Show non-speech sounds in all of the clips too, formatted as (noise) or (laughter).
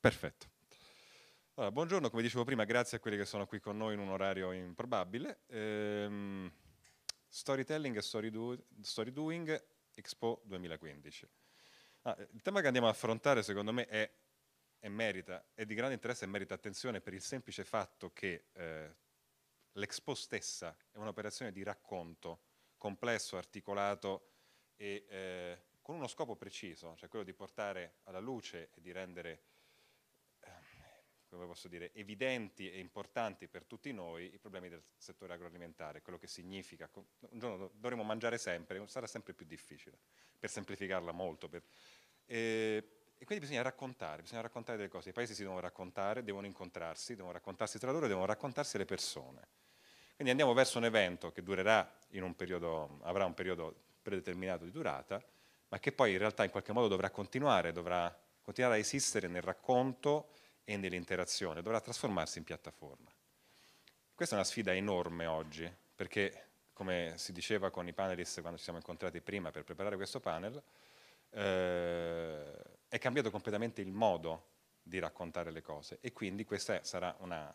Perfetto. Allora, buongiorno, come dicevo prima, grazie a quelli che sono qui con noi in un orario improbabile. Ehm, storytelling e story, do, story, Doing Expo 2015. Ah, il tema che andiamo a affrontare, secondo me, è, è, merita, è di grande interesse e merita attenzione per il semplice fatto che eh, l'Expo stessa è un'operazione di racconto complesso, articolato e eh, con uno scopo preciso, cioè quello di portare alla luce e di rendere come posso dire, evidenti e importanti per tutti noi i problemi del settore agroalimentare, quello che significa, un giorno dovremo mangiare sempre, sarà sempre più difficile, per semplificarla molto. Per, eh, e quindi bisogna raccontare, bisogna raccontare delle cose, i paesi si devono raccontare, devono incontrarsi, devono raccontarsi tra loro, devono raccontarsi le persone. Quindi andiamo verso un evento che durerà in un periodo, avrà un periodo predeterminato di durata, ma che poi in realtà in qualche modo dovrà continuare, dovrà continuare a esistere nel racconto, e nell'interazione, dovrà trasformarsi in piattaforma. Questa è una sfida enorme oggi, perché come si diceva con i panelist quando ci siamo incontrati prima per preparare questo panel, eh, è cambiato completamente il modo di raccontare le cose e quindi questa sarà una,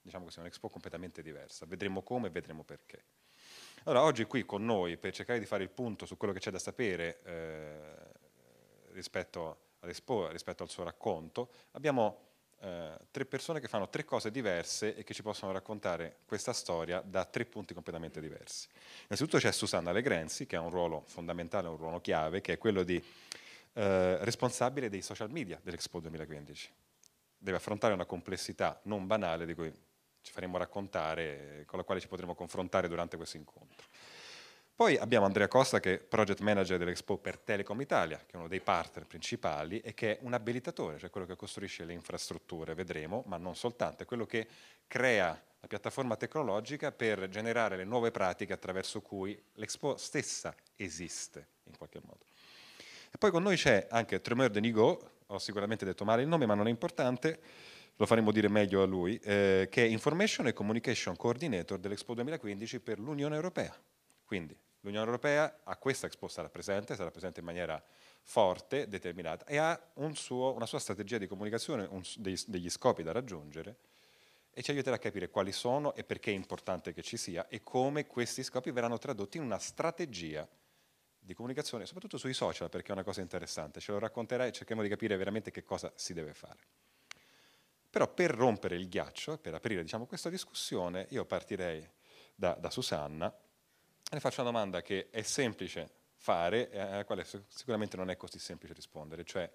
diciamo così, un'expo completamente diversa. Vedremo come e vedremo perché. Allora, oggi qui con noi, per cercare di fare il punto su quello che c'è da sapere eh, rispetto all'Expo, rispetto al suo racconto, abbiamo eh, tre persone che fanno tre cose diverse e che ci possono raccontare questa storia da tre punti completamente diversi. Innanzitutto c'è Susanna Legrenzi, che ha un ruolo fondamentale, un ruolo chiave, che è quello di eh, responsabile dei social media dell'Expo 2015. Deve affrontare una complessità non banale di cui ci faremo raccontare, con la quale ci potremo confrontare durante questo incontro. Poi abbiamo Andrea Costa che è project manager dell'Expo per Telecom Italia, che è uno dei partner principali e che è un abilitatore, cioè quello che costruisce le infrastrutture, vedremo, ma non soltanto, è quello che crea la piattaforma tecnologica per generare le nuove pratiche attraverso cui l'Expo stessa esiste in qualche modo. E poi con noi c'è anche Tremeur de Nigo, ho sicuramente detto male il nome ma non è importante, lo faremo dire meglio a lui, eh, che è Information and Communication Coordinator dell'Expo 2015 per l'Unione Europea. Quindi L'Unione Europea a questa Expo sarà presente, sarà presente in maniera forte, determinata e ha un suo, una sua strategia di comunicazione, un, degli, degli scopi da raggiungere e ci aiuterà a capire quali sono e perché è importante che ci sia e come questi scopi verranno tradotti in una strategia di comunicazione, soprattutto sui social, perché è una cosa interessante, ce lo racconterà e cercheremo di capire veramente che cosa si deve fare. Però per rompere il ghiaccio, per aprire diciamo, questa discussione, io partirei da, da Susanna, le faccio una domanda che è semplice fare e eh, alla quale sicuramente non è così semplice rispondere, cioè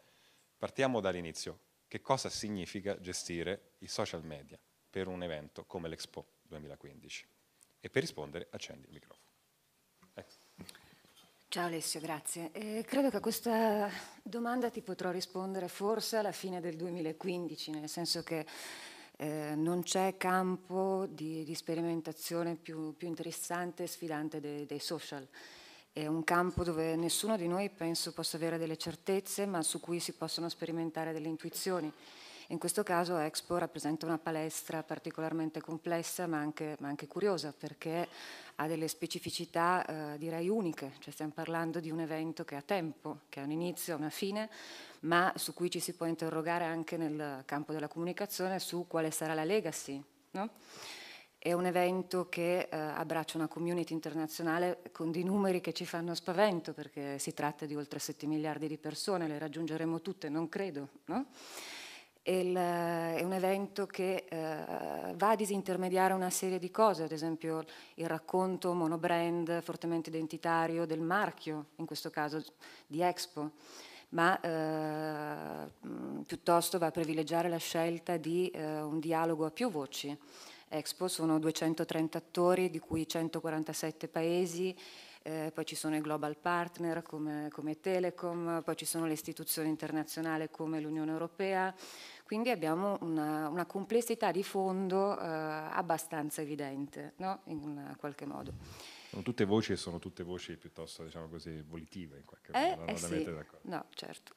partiamo dall'inizio. Che cosa significa gestire i social media per un evento come l'Expo 2015? E per rispondere accendi il microfono. Ecco. Ciao Alessio, grazie. Eh, credo che a questa domanda ti potrò rispondere forse alla fine del 2015, nel senso che eh, non c'è campo di, di sperimentazione più, più, interessante e sfidante dei, dei social. È un campo dove nessuno di noi penso possa avere delle certezze, ma su cui si possono sperimentare delle intuizioni. In questo caso Expo rappresenta una palestra particolarmente complessa ma anche, ma anche curiosa perché ha delle specificità eh, direi uniche, cioè stiamo parlando di un evento che ha tempo, che ha un inizio, una fine, ma su cui ci si può interrogare anche nel campo della comunicazione su quale sarà la legacy. No? È un evento che eh, abbraccia una community internazionale con dei numeri che ci fanno spavento perché si tratta di oltre 7 miliardi di persone, le raggiungeremo tutte, non credo. No? il, è un evento che eh, va a disintermediare una serie di cose, ad esempio il racconto monobrand fortemente identitario del marchio, in questo caso di Expo, ma eh, piuttosto va a privilegiare la scelta di eh, un dialogo a più voci. Expo sono 230 attori, di cui 147 paesi, eh, poi ci sono i global partner come, come Telecom, poi ci sono le istituzioni internazionali come l'Unione Europea, quindi abbiamo una, una, complessità di fondo eh, abbastanza evidente, no? in qualche modo. Sono tutte voci e sono tutte voci piuttosto, diciamo così, volitive in qualche eh, modo. Eh sì, no, certo.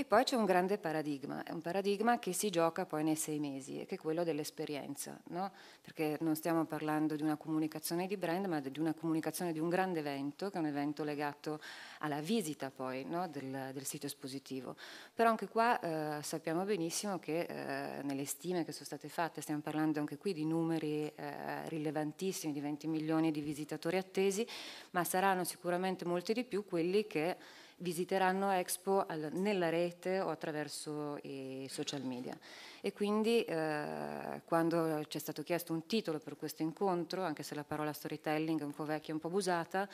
E poi c'è un grande paradigma, è un paradigma che si gioca poi nei sei mesi, che è quello dell'esperienza, no? perché non stiamo parlando di una comunicazione di brand, ma di una comunicazione di un grande evento, che è un evento legato alla visita poi no? del, del, sito espositivo. Però anche qua eh, sappiamo benissimo che eh, nelle stime che sono state fatte, stiamo parlando anche qui di numeri eh, rilevantissimi, di 20 milioni di visitatori attesi, ma saranno sicuramente molti di più quelli che visiteranno Expo al, nella rete o attraverso i social media. E quindi eh, quando ci è stato chiesto un titolo per questo incontro, anche se la parola storytelling è un po' vecchia, e un po' abusata,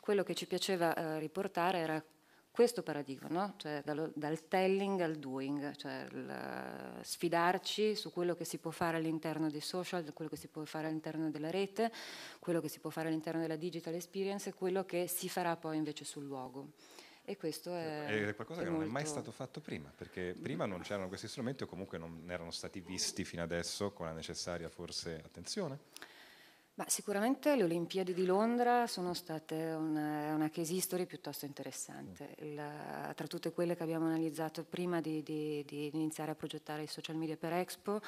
quello che ci piaceva eh, riportare era questo paradigma, no? cioè dal, dal, telling al doing, cioè il, eh, sfidarci su quello che si può fare all'interno dei social, quello che si può fare all'interno della rete, quello che si può fare all'interno della digital experience e quello che si farà poi invece sul luogo. E questo cioè, è... È qualcosa è che molto... non è mai stato fatto prima, perché prima non c'erano questi strumenti o comunque non erano stati visti fino adesso con la necessaria forse attenzione. Ma sicuramente le Olimpiadi di Londra sono state una, una case history piuttosto interessante. Mm. La, tra tutte quelle che abbiamo analizzato prima di, di, di iniziare a progettare i social media per Expo,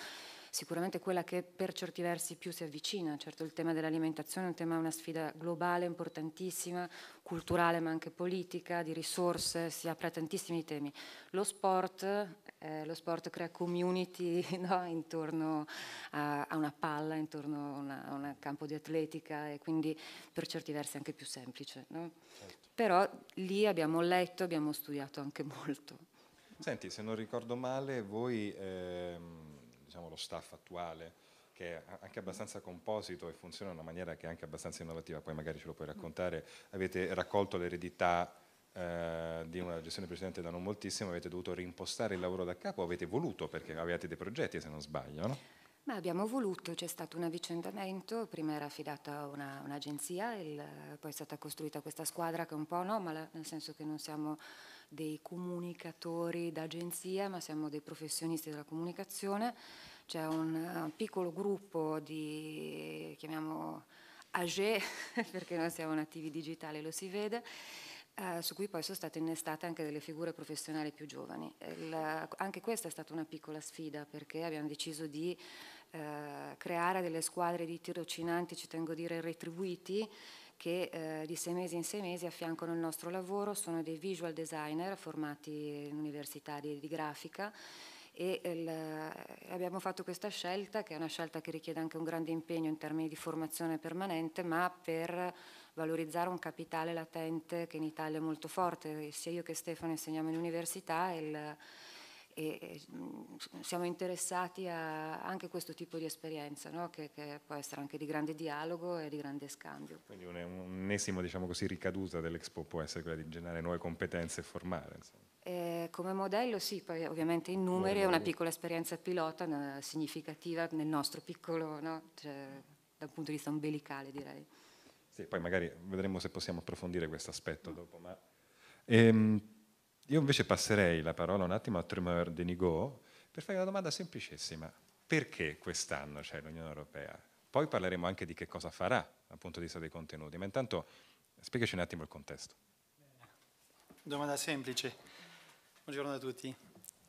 sicuramente quella che per certi versi più si avvicina. Certo il tema dell'alimentazione è un tema, una sfida globale importantissima, culturale ma anche politica, di risorse, si apre a tantissimi temi. Lo sport, eh, lo sport crea community (laughs) no? intorno a, a, una palla, intorno a, una, a un campo di atletica e quindi per certi versi anche più semplice. No? Certo. Però lì abbiamo letto, abbiamo studiato anche molto. Senti, se non ricordo male, voi... Ehm diciamo, lo staff attuale che è anche abbastanza composito e funziona in una maniera che è anche abbastanza innovativa, poi magari ce lo puoi mm. raccontare, avete raccolto l'eredità eh, di una gestione precedente da non moltissimo, avete dovuto rimpostare il lavoro da capo, avete voluto perché avevate dei progetti se non sbaglio, no? Ma abbiamo voluto, c'è stato un avvicendamento, prima era affidata una, un'agenzia, il, poi è stata costruita questa squadra che è un po' anomala, nel senso che non siamo dei comunicatori d'agenzia, ma siamo dei professionisti della comunicazione. C'è un, eh, piccolo gruppo di, chiamiamo AGE, (laughs) perché noi siamo nativi digitali, lo si vede, eh, su cui poi sono state innestate anche delle figure professionali più giovani. Il, anche questa è stata una piccola sfida perché abbiamo deciso di eh, creare delle squadre di tirocinanti, ci tengo a dire, retribuiti che eh, di sei mesi in sei mesi affiancano il nostro lavoro, sono dei visual designer formati in università di, di grafica e eh, il, eh, abbiamo fatto questa scelta che è una scelta che richiede anche un grande impegno in termini di formazione permanente ma per valorizzare un capitale latente che in Italia è molto forte, sia io che Stefano insegniamo in università e il, e mm, siamo interessati a anche questo tipo di esperienza no? che, che, può essere anche di grande dialogo e di grande scambio. Quindi un'ennesima un diciamo così, ricaduta dell'Expo può essere quella di generare nuove competenze e formare. Eh, come modello sì, poi ovviamente in numeri è una piccola esperienza pilota significativa nel nostro piccolo, no? cioè, dal punto di vista umbilicale direi. Sì, poi magari vedremo se possiamo approfondire questo aspetto no. Mm. dopo. Ma, ehm, io invece passerei la parola un attimo a Tremor Denigo per fare una domanda semplicissima. Perché quest'anno c'è l'Unione Europea? Poi parleremo anche di che cosa farà dal punto di vista dei contenuti, ma intanto spiegaci un attimo il contesto. Domanda semplice. Buongiorno a tutti.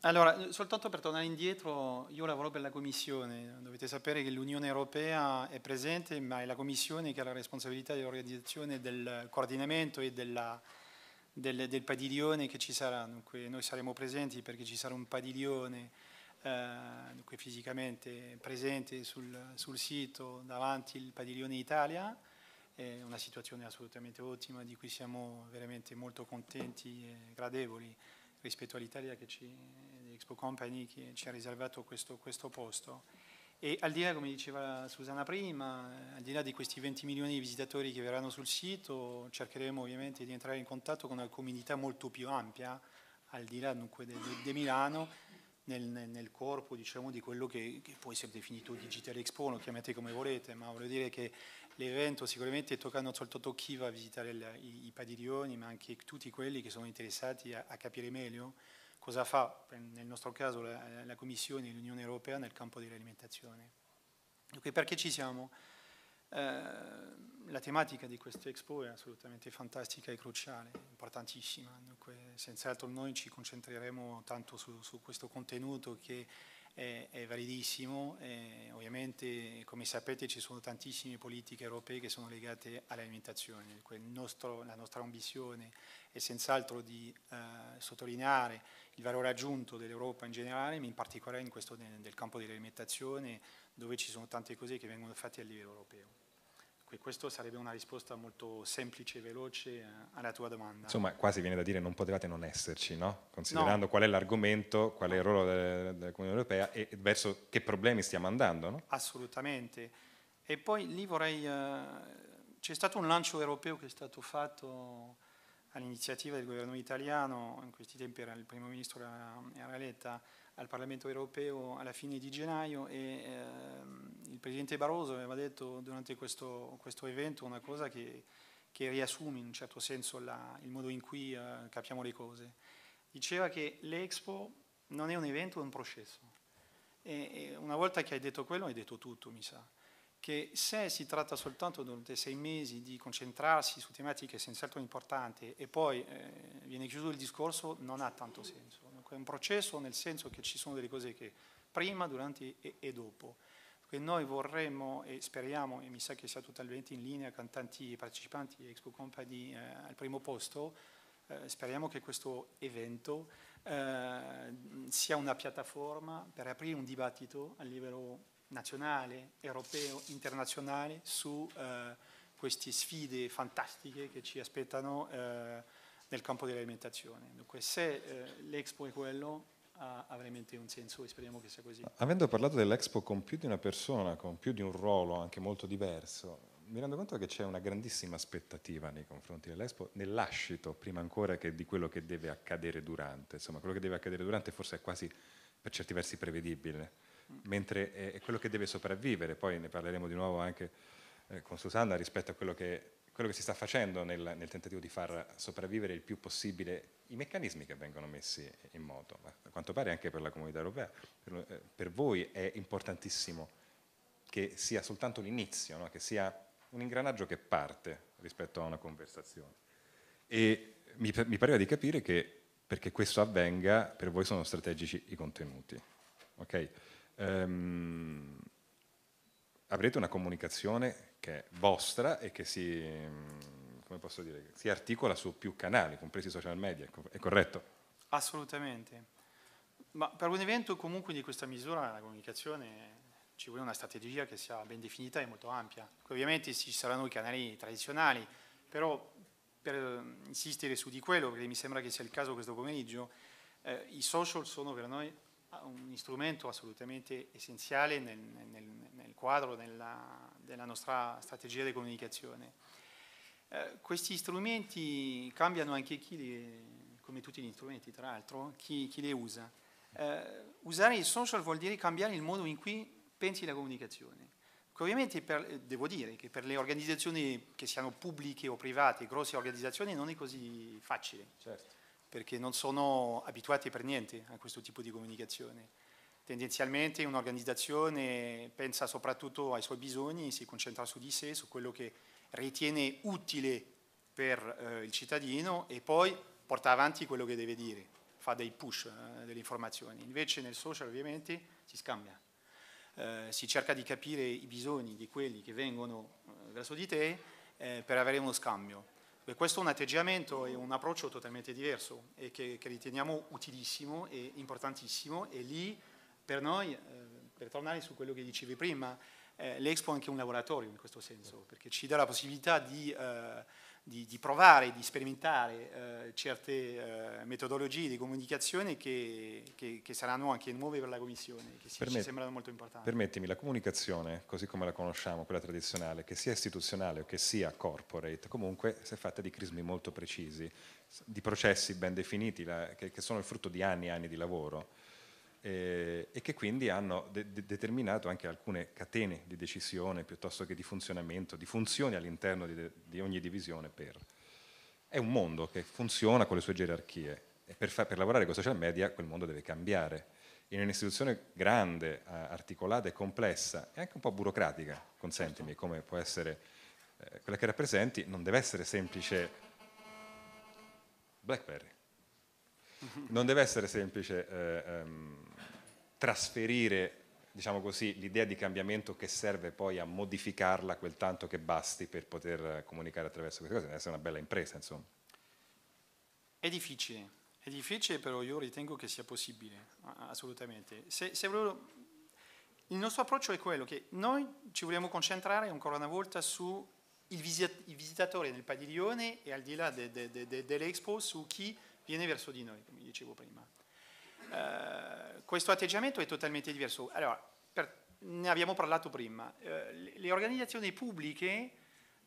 Allora, soltanto per tornare indietro, io lavoro per la Commissione, dovete sapere che l'Unione Europea è presente, ma è la Commissione che ha la responsabilità dell'organizzazione, del coordinamento e della del, del, padiglione che ci sarà. Dunque noi saremo presenti perché ci sarà un padiglione eh, fisicamente presente sul, sul, sito davanti al padiglione Italia. È una situazione assolutamente ottima di cui siamo veramente molto contenti e gradevoli rispetto all'Italia che ci, Expo Company che ci ha riservato questo, questo posto. E al di là, come diceva Susanna prima, eh, al di là di questi 20 milioni di visitatori che verranno sul sito, cercheremo ovviamente di entrare in contatto con una comunità molto più ampia, al di là dunque di Milano, nel, nel, corpo diciamo, di quello che, che può essere definito Digital Expo, lo chiamate come volete, ma voglio dire che l'evento sicuramente tocca non soltanto chi va a visitare il, i, i, padiglioni, ma anche tutti quelli che sono interessati a, a capire meglio cosa fa nel nostro caso la, la Commissione e l'Unione Europea nel campo dell'alimentazione. Dunque perché ci siamo? Eh, la tematica di questa Expo è assolutamente fantastica e cruciale, importantissima, dunque senz'altro noi ci concentreremo tanto su, su questo contenuto che è, è validissimo. Eh, ovviamente, come sapete, ci sono tantissime politiche europee che sono legate all'alimentazione. la nostra ambizione è senz'altro di eh, sottolineare il valore aggiunto dell'Europa in generale, ma in particolare in questo, nel, nel campo dell'alimentazione, dove ci sono tante cose che vengono fatte a livello europeo questa sarebbe una risposta molto semplice e veloce eh, alla tua domanda. Insomma, quasi viene da dire non potevate non esserci, no? Considerando no. qual è l'argomento, qual è il ruolo della, della Comunione Europea e verso che problemi stiamo andando, no? Assolutamente. E poi lì vorrei... Eh, c'è stato un lancio europeo che è stato fatto all'iniziativa del governo italiano, in questi tempi era il primo ministro era Araletta, al Parlamento europeo alla fine di gennaio e ehm, il Presidente Barroso aveva detto durante questo, questo evento una cosa che, che, riassume in un certo senso la, il modo in cui eh, capiamo le cose. Diceva che l'Expo non è un evento, è un processo. E, e una volta che hai detto quello hai detto tutto, mi sa che se si tratta soltanto durante sei mesi di concentrarsi su tematiche senz'altro importanti e poi eh, viene chiuso il discorso, non ha tanto senso. È un processo nel senso che ci sono delle cose che prima, durante e, e dopo. Quindi noi vorremmo e speriamo, e mi sa che sia totalmente in linea con tanti partecipanti Expo Company eh, al primo posto, eh, speriamo che questo evento eh, sia una piattaforma per aprire un dibattito a livello nazionale, europeo, internazionale su eh, queste sfide fantastiche che ci aspettano eh, nel campo dell'alimentazione. Dunque se eh, l'Expo è quello ha, ha, veramente un senso e speriamo che sia così. Avendo parlato dell'Expo con più di una persona, con più di un ruolo anche molto diverso, mi rendo conto che c'è una grandissima aspettativa nei confronti dell'Expo, nell'ascito, prima ancora che di quello che deve accadere durante. Insomma, quello che deve accadere durante forse è quasi per certi versi prevedibile, mm. mentre è quello che deve sopravvivere, poi ne parleremo di nuovo anche eh, con Susanna rispetto a quello che quello che si sta facendo nel, nel, tentativo di far sopravvivere il più possibile i meccanismi che vengono messi in moto. Ma a quanto pare anche per la comunità europea, per, eh, per voi è importantissimo che sia soltanto l'inizio, no? che sia un ingranaggio che parte rispetto a una conversazione. E mi, mi pareva di capire che perché questo avvenga per voi sono strategici i contenuti. Okay? Um, avrete una comunicazione che è vostra e che si, mm, dire, si articola su più canali, compresi i social media, è corretto? Assolutamente. Ma per un evento comunque di questa misura la comunicazione ci vuole una strategia che sia ben definita e molto ampia. Ovviamente ci saranno i canali tradizionali, però per eh, insistere su di quello, perché mi sembra che sia il caso questo pomeriggio, eh, i social sono per noi un strumento assolutamente essenziale nel, nel, nel quadro della, della, nostra strategia di comunicazione. Eh, questi strumenti cambiano anche chi li, come tutti gli strumenti tra l'altro, chi, chi li usa. Eh, usare i social vuol dire cambiare il modo in cui pensi la comunicazione. Ovviamente per, eh, devo dire che per le organizzazioni che siano pubbliche o private, grosse organizzazioni, non è così facile. Certo perché non sono abituati per niente a questo tipo di comunicazione. Tendenzialmente un'organizzazione pensa soprattutto ai suoi bisogni, si concentra su di sé, su quello che ritiene utile per eh, il cittadino e poi porta avanti quello che deve dire, fa dei push eh, delle informazioni. Invece nel social ovviamente si scambia, eh, si cerca di capire i bisogni di quelli che vengono eh, verso di te eh, per avere uno scambio. E questo è un atteggiamento e un approccio totalmente diverso e che, che riteniamo utilissimo e importantissimo e lì per noi, eh, per tornare su quello che dicevi prima, eh, l'Expo è anche un laboratorio in questo senso, perché ci dà la possibilità di... Eh, di, di provare, di sperimentare eh, certe eh, metodologie di comunicazione che, che, che, saranno anche nuove per la Commissione, che si, Permet- ci sembrano molto importanti. Permettimi, la comunicazione, così come la conosciamo, quella tradizionale, che sia istituzionale o che sia corporate, comunque si è fatta di crismi molto precisi, di processi ben definiti, la, che, che sono il frutto di anni e anni di lavoro eh, e che quindi hanno de- de- determinato anche alcune catene di decisione piuttosto che di funzionamento, di funzioni all'interno di, de- di ogni divisione. Per. È un mondo che funziona con le sue gerarchie e per, fa- per lavorare con i social media quel mondo deve cambiare. In un'istituzione grande, articolata e complessa, e anche un po' burocratica, consentimi, certo. come può essere eh, quella che rappresenti, non deve essere semplice BlackBerry. (laughs) Non deve essere semplice eh, um, trasferire diciamo così, l'idea di cambiamento che serve poi a modificarla quel tanto che basti per poter comunicare attraverso queste cose, deve essere una bella impresa, insomma. È difficile, è difficile, però io ritengo che sia possibile, assolutamente. Se, se volevo, il nostro approccio è quello che noi ci vogliamo concentrare ancora una volta sul visitatore nel padiglione e al di là de, de, de, dell'Expo su chi viene verso di noi, come dicevo prima. Eh, questo atteggiamento è totalmente diverso. Allora, per, ne abbiamo parlato prima, eh, le organizzazioni pubbliche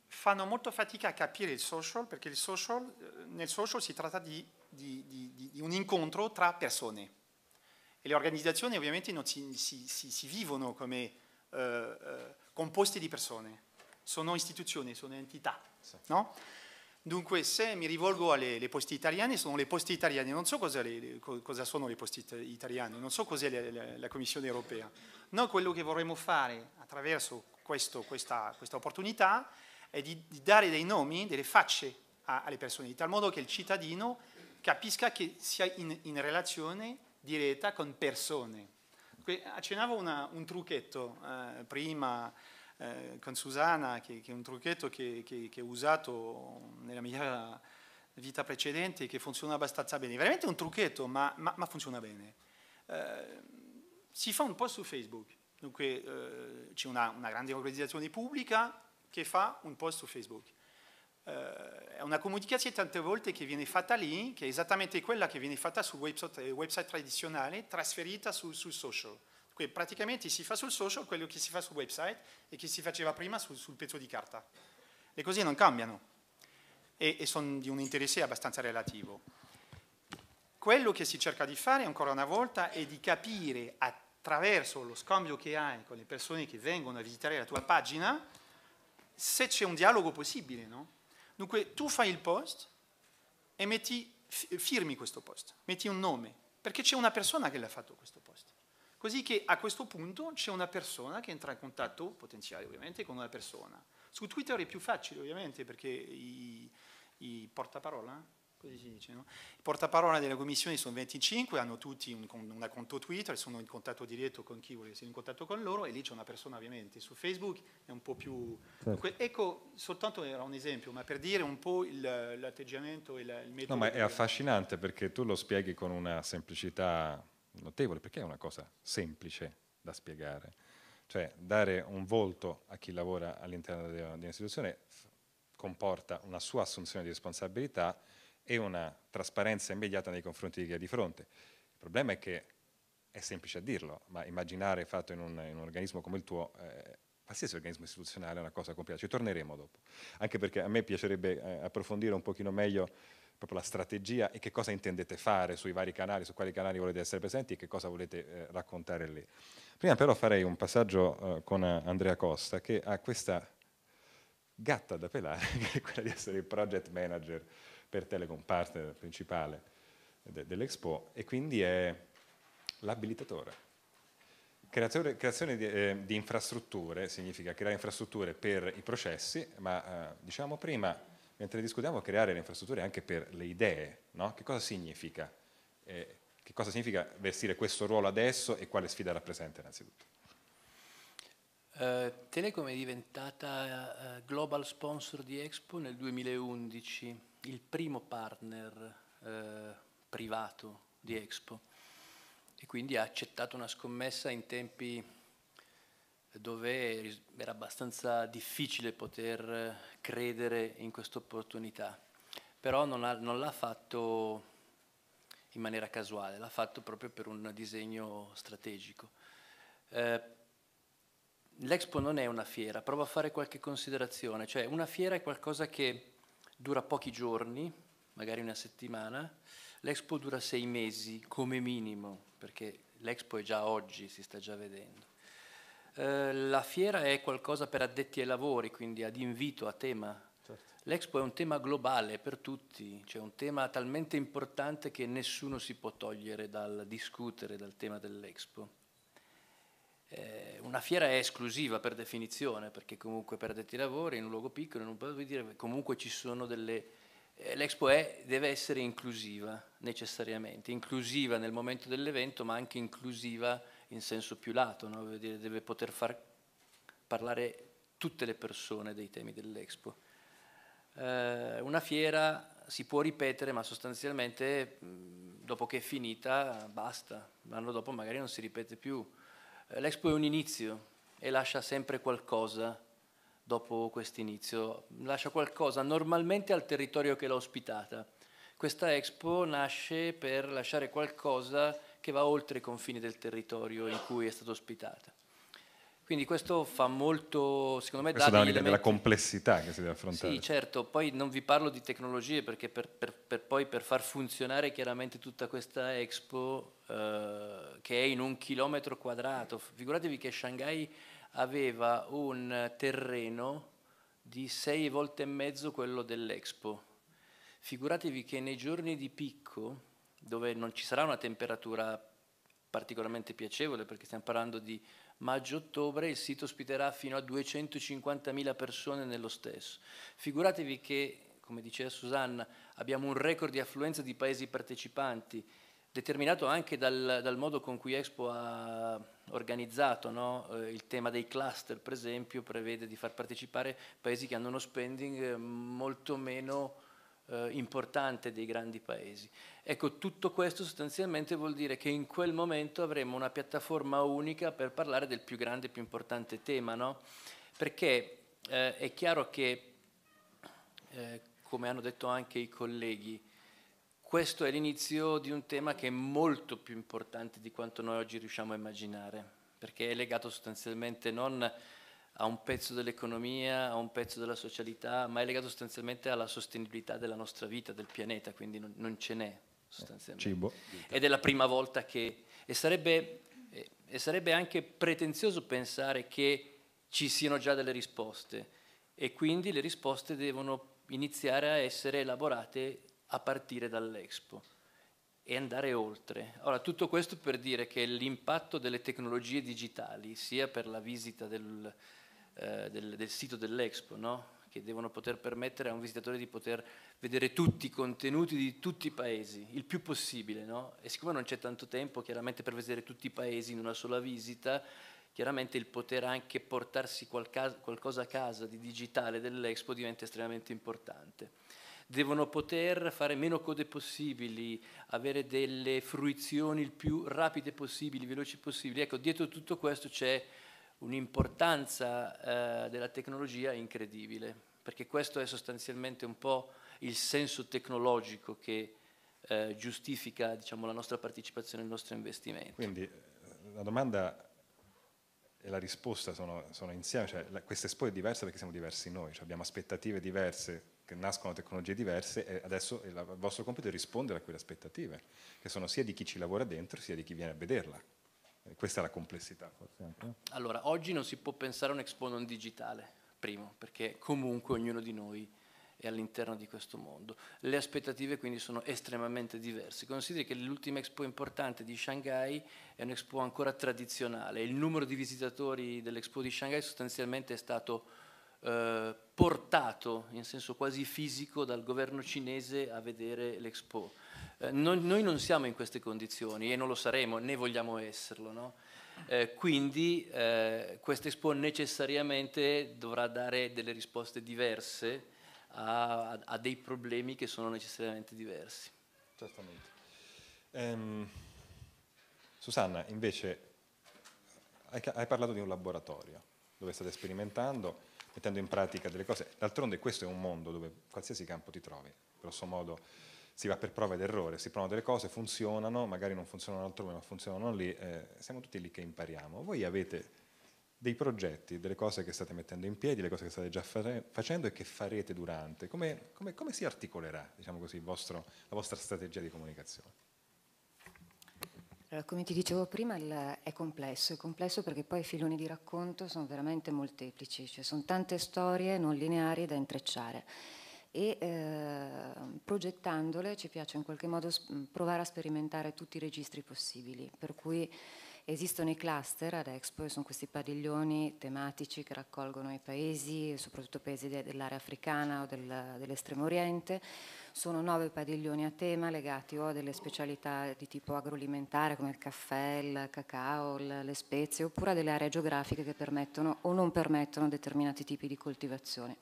fanno molto fatica a capire il social perché il social, eh, nel social si tratta di, di, di, di un incontro tra persone e le organizzazioni ovviamente non si, si, si, si vivono come eh, eh composte di persone, sono istituzioni, sono entità. Sì. No? Dunque, se mi rivolgo alle poste italiane, sono le poste italiane, non so cosa, le, cosa sono le poste italiane, non so cos'è la, la, la, Commissione europea. Noi quello che vorremmo fare attraverso questo, questa, questa, opportunità è di, di, dare dei nomi, delle facce a, alle persone, di tal modo che il cittadino capisca che sia in, in relazione diretta con persone. Accennavo una, un trucchetto eh, prima eh, con Susana, che, che, è un trucchetto che, che, che, ho usato nella mia vita precedente e che funziona abbastanza bene. Veramente un trucchetto, ma, ma, ma funziona bene. Eh, si fa un post su Facebook, dunque eh, c'è una, una, grande organizzazione pubblica che fa un post su Facebook. Eh, è una comunicazione tante volte che viene fatta lì, che è esattamente quella che viene fatta sul website, eh, website tradizionale, trasferita sul, sul social. Quindi praticamente si fa sul social quello che si fa sul website e che si faceva prima sul, sul pezzo di carta. Le cose non cambiano e, e sono di un interesse abbastanza relativo. Quello che si cerca di fare ancora una volta è di capire attraverso lo scambio che hai con le persone che vengono a visitare la tua pagina se c'è un dialogo possibile. No? Dunque tu fai il post e metti, firmi questo post, metti un nome, perché c'è una persona che l'ha fatto questo post. Così che a questo punto c'è una persona che entra in contatto potenziale ovviamente con una persona. Su Twitter è più facile ovviamente perché i, i portaparola, così si dice, no? i portaparola della commissione sono 25, hanno tutti un, una conto Twitter, sono in contatto diretto con chi vuole essere in contatto con loro e lì c'è una persona ovviamente. Su Facebook è un po' più... Certo. ecco, soltanto era un esempio, ma per dire un po' l'atteggiamento e la, il metodo... No, ma è affascinante perché tu lo spieghi con una semplicità notevole, perché è una cosa semplice da spiegare. Cioè dare un volto a chi lavora all'interno di un'istituzione comporta una sua assunzione di responsabilità e una trasparenza immediata nei confronti di chi è di fronte. Il problema è che è semplice a dirlo, ma immaginare fatto in un, in un organismo come il tuo, eh, qualsiasi organismo istituzionale, è una cosa complicata. Ci torneremo dopo, anche perché a me piacerebbe eh, approfondire un pochino meglio proprio la strategia e che cosa intendete fare sui vari canali, su quali canali volete essere presenti e che cosa volete eh, raccontare lì. Prima però farei un passaggio eh, con eh, Andrea Costa che ha questa gatta da pelare, (laughs) che è quella di essere il project manager per Telecom, partner principale de- dell'Expo e quindi è l'abilitatore. Creatore, creazione di, eh, di, infrastrutture significa creare infrastrutture per i processi, ma eh, diciamo prima mentre discutiamo creare le infrastrutture anche per le idee, no? che cosa significa? Eh, che cosa significa vestire questo ruolo adesso e quale sfida rappresenta innanzitutto? Uh, Telecom è diventata uh, global sponsor di Expo nel 2011, il primo partner uh, privato di Expo e quindi ha accettato una scommessa in tempi dove era abbastanza difficile poter eh, credere in questa opportunità, però non, ha, non l'ha fatto in maniera casuale, l'ha fatto proprio per un disegno strategico. Eh, L'Expo non è una fiera, provo a fare qualche considerazione, cioè una fiera è qualcosa che dura pochi giorni, magari una settimana, l'Expo dura sei mesi come minimo, perché l'Expo è già oggi, si sta già vedendo. Eh, la fiera è qualcosa per addetti ai lavori, quindi ad invito, a tema. Certo. L'Expo è un tema globale per tutti, cioè un tema talmente importante che nessuno si può togliere dal discutere dal tema dell'Expo eh, una fiera è esclusiva per definizione, perché comunque per addetti ai lavori, in un luogo piccolo, non posso dire, comunque ci sono delle... Eh, L'Expo è, deve essere inclusiva necessariamente, inclusiva nel momento dell'evento, ma anche inclusiva in senso più lato, no? deve poter far parlare tutte le persone dei temi dell'Expo. Eh, una fiera si può ripetere, ma sostanzialmente dopo che è finita basta, l'anno dopo magari non si ripete più. Eh, L'Expo è un inizio e lascia sempre qualcosa dopo questo inizio, lascia qualcosa normalmente al territorio che l'ha ospitata. Questa Expo nasce per lasciare qualcosa che va oltre i confini del territorio in cui è stata ospitata. Quindi questo fa molto, secondo me, questo dà un'idea della complessità che si deve affrontare. Sì, certo, poi non vi parlo di tecnologie perché per, per, per poi per far funzionare chiaramente tutta questa Expo eh, che è in un chilometro quadrato, figuratevi che Shanghai aveva un terreno di sei volte e mezzo quello dell'Expo. Figuratevi che nei giorni di picco dove non ci sarà una temperatura particolarmente piacevole, perché stiamo parlando di maggio-ottobre, il sito ospiterà fino a 250.000 persone nello stesso. Figuratevi che, come diceva Susanna, abbiamo un record di affluenza di paesi partecipanti, determinato anche dal, dal modo con cui Expo ha organizzato no? Eh, il tema dei cluster, per esempio, prevede di far partecipare paesi che hanno uno spending eh, molto meno eh, importante dei grandi paesi. Ecco, tutto questo sostanzialmente vuol dire che in quel momento avremo una piattaforma unica per parlare del più grande e più importante tema, no? Perché eh, è chiaro che, eh, come hanno detto anche i colleghi, questo è l'inizio di un tema che è molto più importante di quanto noi oggi riusciamo a immaginare, perché è legato sostanzialmente non a un pezzo dell'economia, a un pezzo della socialità, ma è legato sostanzialmente alla sostenibilità della nostra vita, del pianeta, quindi non, non ce n'è sostanzialmente. Eh, cibo. Ed è la prima volta che... E sarebbe, e sarebbe anche pretenzioso pensare che ci siano già delle risposte e quindi le risposte devono iniziare a essere elaborate a partire dall'Expo e andare oltre. Ora, tutto questo per dire che l'impatto delle tecnologie digitali, sia per la visita del, eh, del, del, sito dell'Expo, no? che devono poter permettere a un visitatore di poter vedere tutti i contenuti di tutti i paesi, il più possibile. No? E siccome non c'è tanto tempo, chiaramente per vedere tutti i paesi in una sola visita, chiaramente il poter anche portarsi qualcosa a casa di digitale dell'Expo diventa estremamente importante. Devono poter fare meno code possibili, avere delle fruizioni il più rapide possibili, veloci possibili. Ecco, dietro tutto questo c'è un'importanza eh, della tecnologia incredibile, perché questo è sostanzialmente un po' il senso tecnologico che eh, giustifica diciamo, la nostra partecipazione, il nostro investimento. Quindi eh, la domanda e la risposta sono, sono insieme, cioè, la, questa Expo è diversa perché siamo diversi noi, cioè abbiamo aspettative diverse che nascono tecnologie diverse e adesso il vostro compito è rispondere a quelle aspettative, che sono sia di chi ci lavora dentro sia di chi viene a vederla. Questa è la complessità Allora, oggi non si può pensare a un Expo non digitale, primo, perché comunque ognuno di noi è all'interno di questo mondo. Le aspettative quindi sono estremamente diverse. Consideri che l'ultima Expo importante di Shanghai è un'Expo ancora tradizionale. Il numero di visitatori dell'Expo di Shanghai sostanzialmente è stato eh, portato in senso quasi fisico dal governo cinese a vedere l'Expo eh, non, noi non siamo in queste condizioni e non lo saremo, né vogliamo esserlo. No? Eh, quindi eh, questa Expo necessariamente dovrà dare delle risposte diverse a, a, a dei problemi che sono necessariamente diversi. Certamente. Um, Susanna, invece, hai, hai parlato di un laboratorio dove state sperimentando, mettendo in pratica delle cose. D'altronde questo è un mondo dove qualsiasi campo ti trovi, grosso modo si va per prova ed errore, si provano delle cose, funzionano, magari non funzionano altrove ma funzionano lì, eh, siamo tutti lì che impariamo. Voi avete dei progetti, delle cose che state mettendo in piedi, le cose che state già fare, facendo e che farete durante, come, come, come si articolerà diciamo così, vostro, la vostra strategia di comunicazione? come ti dicevo prima, è complesso, è complesso perché poi i filoni di racconto sono veramente molteplici, cioè sono tante storie non lineari da intrecciare e eh, progettandole ci piace in qualche modo provare a sperimentare tutti i registri possibili, per cui esistono i cluster ad Expo, sono questi padiglioni tematici che raccolgono i paesi, soprattutto paesi de dell'area africana o del, dell'estremo oriente, sono nove padiglioni a tema legati o a delle specialità di tipo agroalimentare come il caffè, il cacao, le spezie, oppure a delle aree geografiche che permettono o non permettono determinati tipi di coltivazione.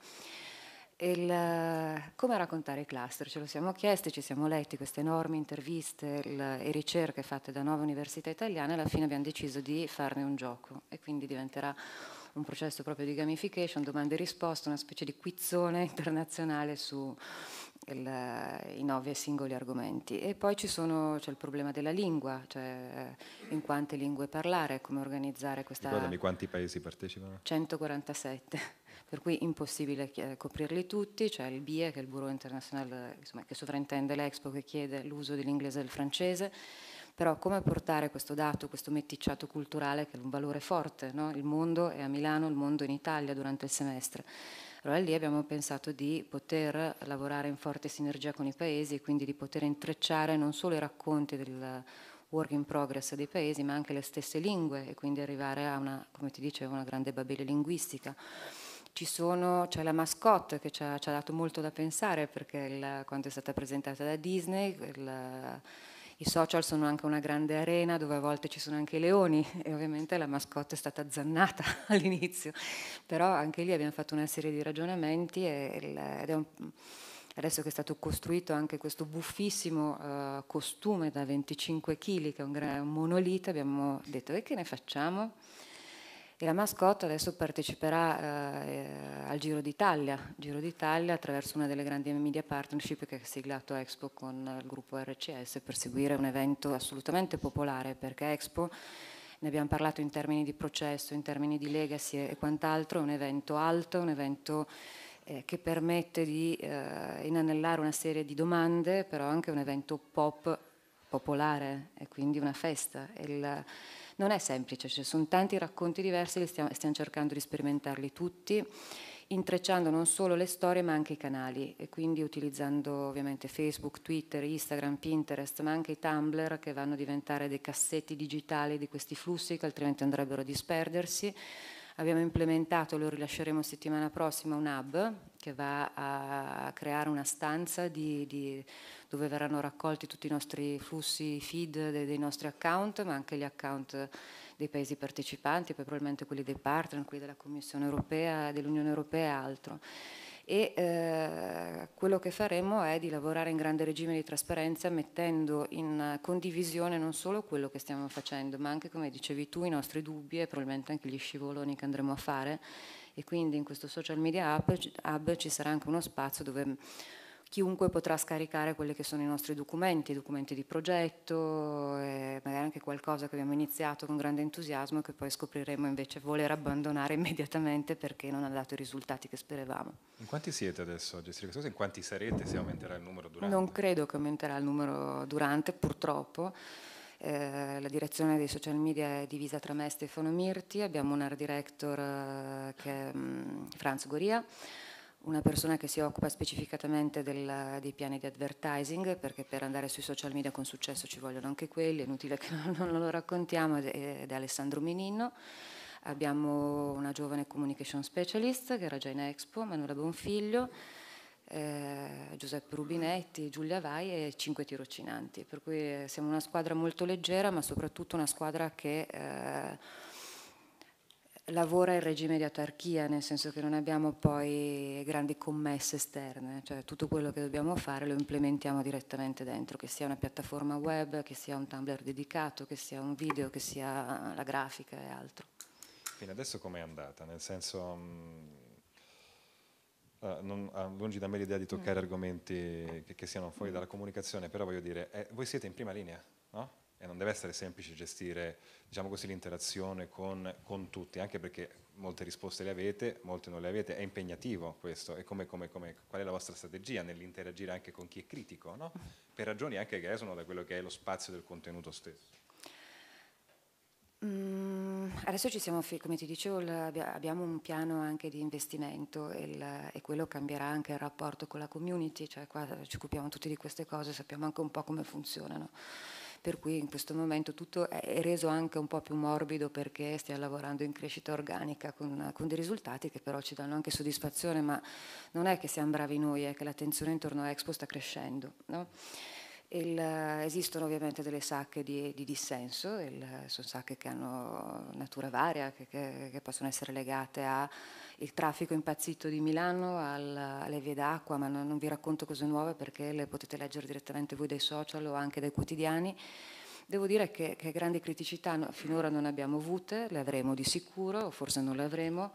Il, eh, come raccontare i cluster? Ce lo siamo chiesti, ci siamo letti queste enormi interviste il, e ricerche fatte da nuove università italiane e alla fine abbiamo deciso di farne un gioco e quindi diventerà un processo proprio di gamification, domande e risposte, una specie di quizzone (laughs) internazionale sui eh, e singoli argomenti. E poi sono, c'è il problema della lingua, cioè eh, in quante lingue parlare, come organizzare questa... Ricordami quanti paesi partecipano? 147 per cui impossibile coprirli tutti, c'è il BIE che è il Bureau Internazionale insomma, che sovrintende l'Expo che chiede l'uso dell'inglese e del francese, però come portare questo dato, questo metticciato culturale che è un valore forte, no? il mondo è a Milano, il mondo in Italia durante il semestre. Allora lì abbiamo pensato di poter lavorare in forte sinergia con i paesi e quindi di poter intrecciare non solo i racconti del work in progress dei paesi ma anche le stesse lingue e quindi arrivare a una, come ti dicevo, una grande babele linguistica. Ci sono, c'è la mascotte che ci ha, ci ha, dato molto da pensare perché la, quando è stata presentata da Disney la, i social sono anche una grande arena dove a volte ci sono anche i leoni (laughs) e ovviamente la mascotte è stata zannata (laughs) all'inizio, però anche lì abbiamo fatto una serie di ragionamenti e, ed è un adesso che è stato costruito anche questo buffissimo uh, costume da 25 kg, che è un, un monolite, abbiamo detto e che ne facciamo? e la mascotte adesso parteciperà eh, al Giro d'Italia, Giro d'Italia attraverso una delle grandi media partnership che ha siglato Expo con il gruppo RCS per seguire un evento assolutamente popolare perché Expo ne abbiamo parlato in termini di processo, in termini di legacy e quant'altro, è un evento alto, un evento eh, che permette di eh, inanellare una serie di domande, però anche un evento pop popolare e quindi una festa. Il, non è semplice, ci sono tanti racconti diversi che stiamo, stiamo cercando di sperimentarli tutti intrecciando non solo le storie ma anche i canali e quindi utilizzando ovviamente Facebook, Twitter, Instagram, Pinterest ma anche i Tumblr che vanno a diventare dei cassetti digitali di questi flussi che altrimenti andrebbero a disperdersi. Abbiamo implementato, lo rilasceremo settimana prossima, un hub che va a creare una stanza di, di dove verranno raccolti tutti i nostri flussi feed dei, dei nostri account, ma anche gli account dei paesi partecipanti, poi probabilmente quelli dei partner, quelli della Commissione europea, dell'Unione europea e altro e eh, quello che faremo è di lavorare in grande regime di trasparenza mettendo in condivisione non solo quello che stiamo facendo ma anche come dicevi tu i nostri dubbi e probabilmente anche gli scivoloni che andremo a fare e quindi in questo social media hub, hub ci sarà anche uno spazio dove chiunque potrà scaricare quelli che sono i nostri documenti, documenti di progetto, eh, magari anche qualcosa che abbiamo iniziato con grande entusiasmo e che poi scopriremo invece voler abbandonare (laughs) immediatamente perché non ha dato i risultati che speravamo. In quanti siete adesso a gestire queste cose? In quanti sarete se aumenterà il numero durante? Non credo che aumenterà il numero durante, purtroppo. Eh, la direzione dei social media è divisa tra me e Stefano Mirti, abbiamo un art director eh, che è mh, mm, Franz Goria una persona che si occupa specificatamente della, dei piani di advertising, perché per andare sui social media con successo ci vogliono anche quelli, è inutile che (laughs) non, non lo raccontiamo, ed è Alessandro Meninno. Abbiamo una giovane communication specialist che era già in Expo, Manuela Bonfiglio, eh, Giuseppe Rubinetti, Giulia Vai e cinque tirocinanti. Per cui eh, siamo una squadra molto leggera, ma soprattutto una squadra che... Eh, lavora in regime di autarchia, nel senso che non abbiamo poi grandi commesse esterne, cioè tutto quello che dobbiamo fare lo implementiamo direttamente dentro, che sia una piattaforma web, che sia un Tumblr dedicato, che sia un video, che sia la grafica e altro. Fino adesso com'è andata? Nel senso, mh, uh, non, uh, ah, lungi da me l'idea di toccare mm. argomenti che, che, siano fuori dalla comunicazione, però voglio dire, eh, voi siete in prima linea, no? e non deve essere semplice gestire diciamo così, l'interazione con, con, tutti, anche perché molte risposte le avete, molte non le avete, è impegnativo questo, e come, come, come, qual è la vostra strategia nell'interagire anche con chi è critico, no? per ragioni anche che esono da quello che è lo spazio del contenuto stesso. Mm, adesso ci siamo, come ti dicevo, abbiamo un piano anche di investimento e quello cambierà anche il rapporto con la community, cioè qua ci occupiamo tutti di queste cose, sappiamo anche un po' come funzionano per cui in questo momento tutto è reso anche un po' più morbido perché stiamo lavorando in crescita organica con, con dei risultati che però ci danno anche soddisfazione, ma non è che siamo bravi noi, è che l'attenzione intorno a Expo sta crescendo. No? Il, esistono ovviamente delle sacche di, di dissenso, il, sono sacche che hanno natura varia, che, che, che possono essere legate a il traffico impazzito di Milano al, alle vie d'acqua, ma non, non, vi racconto cose nuove perché le potete leggere direttamente voi dai social o anche dai quotidiani. Devo dire che, che grandi criticità finora non abbiamo avute, le avremo di sicuro, forse non le avremo.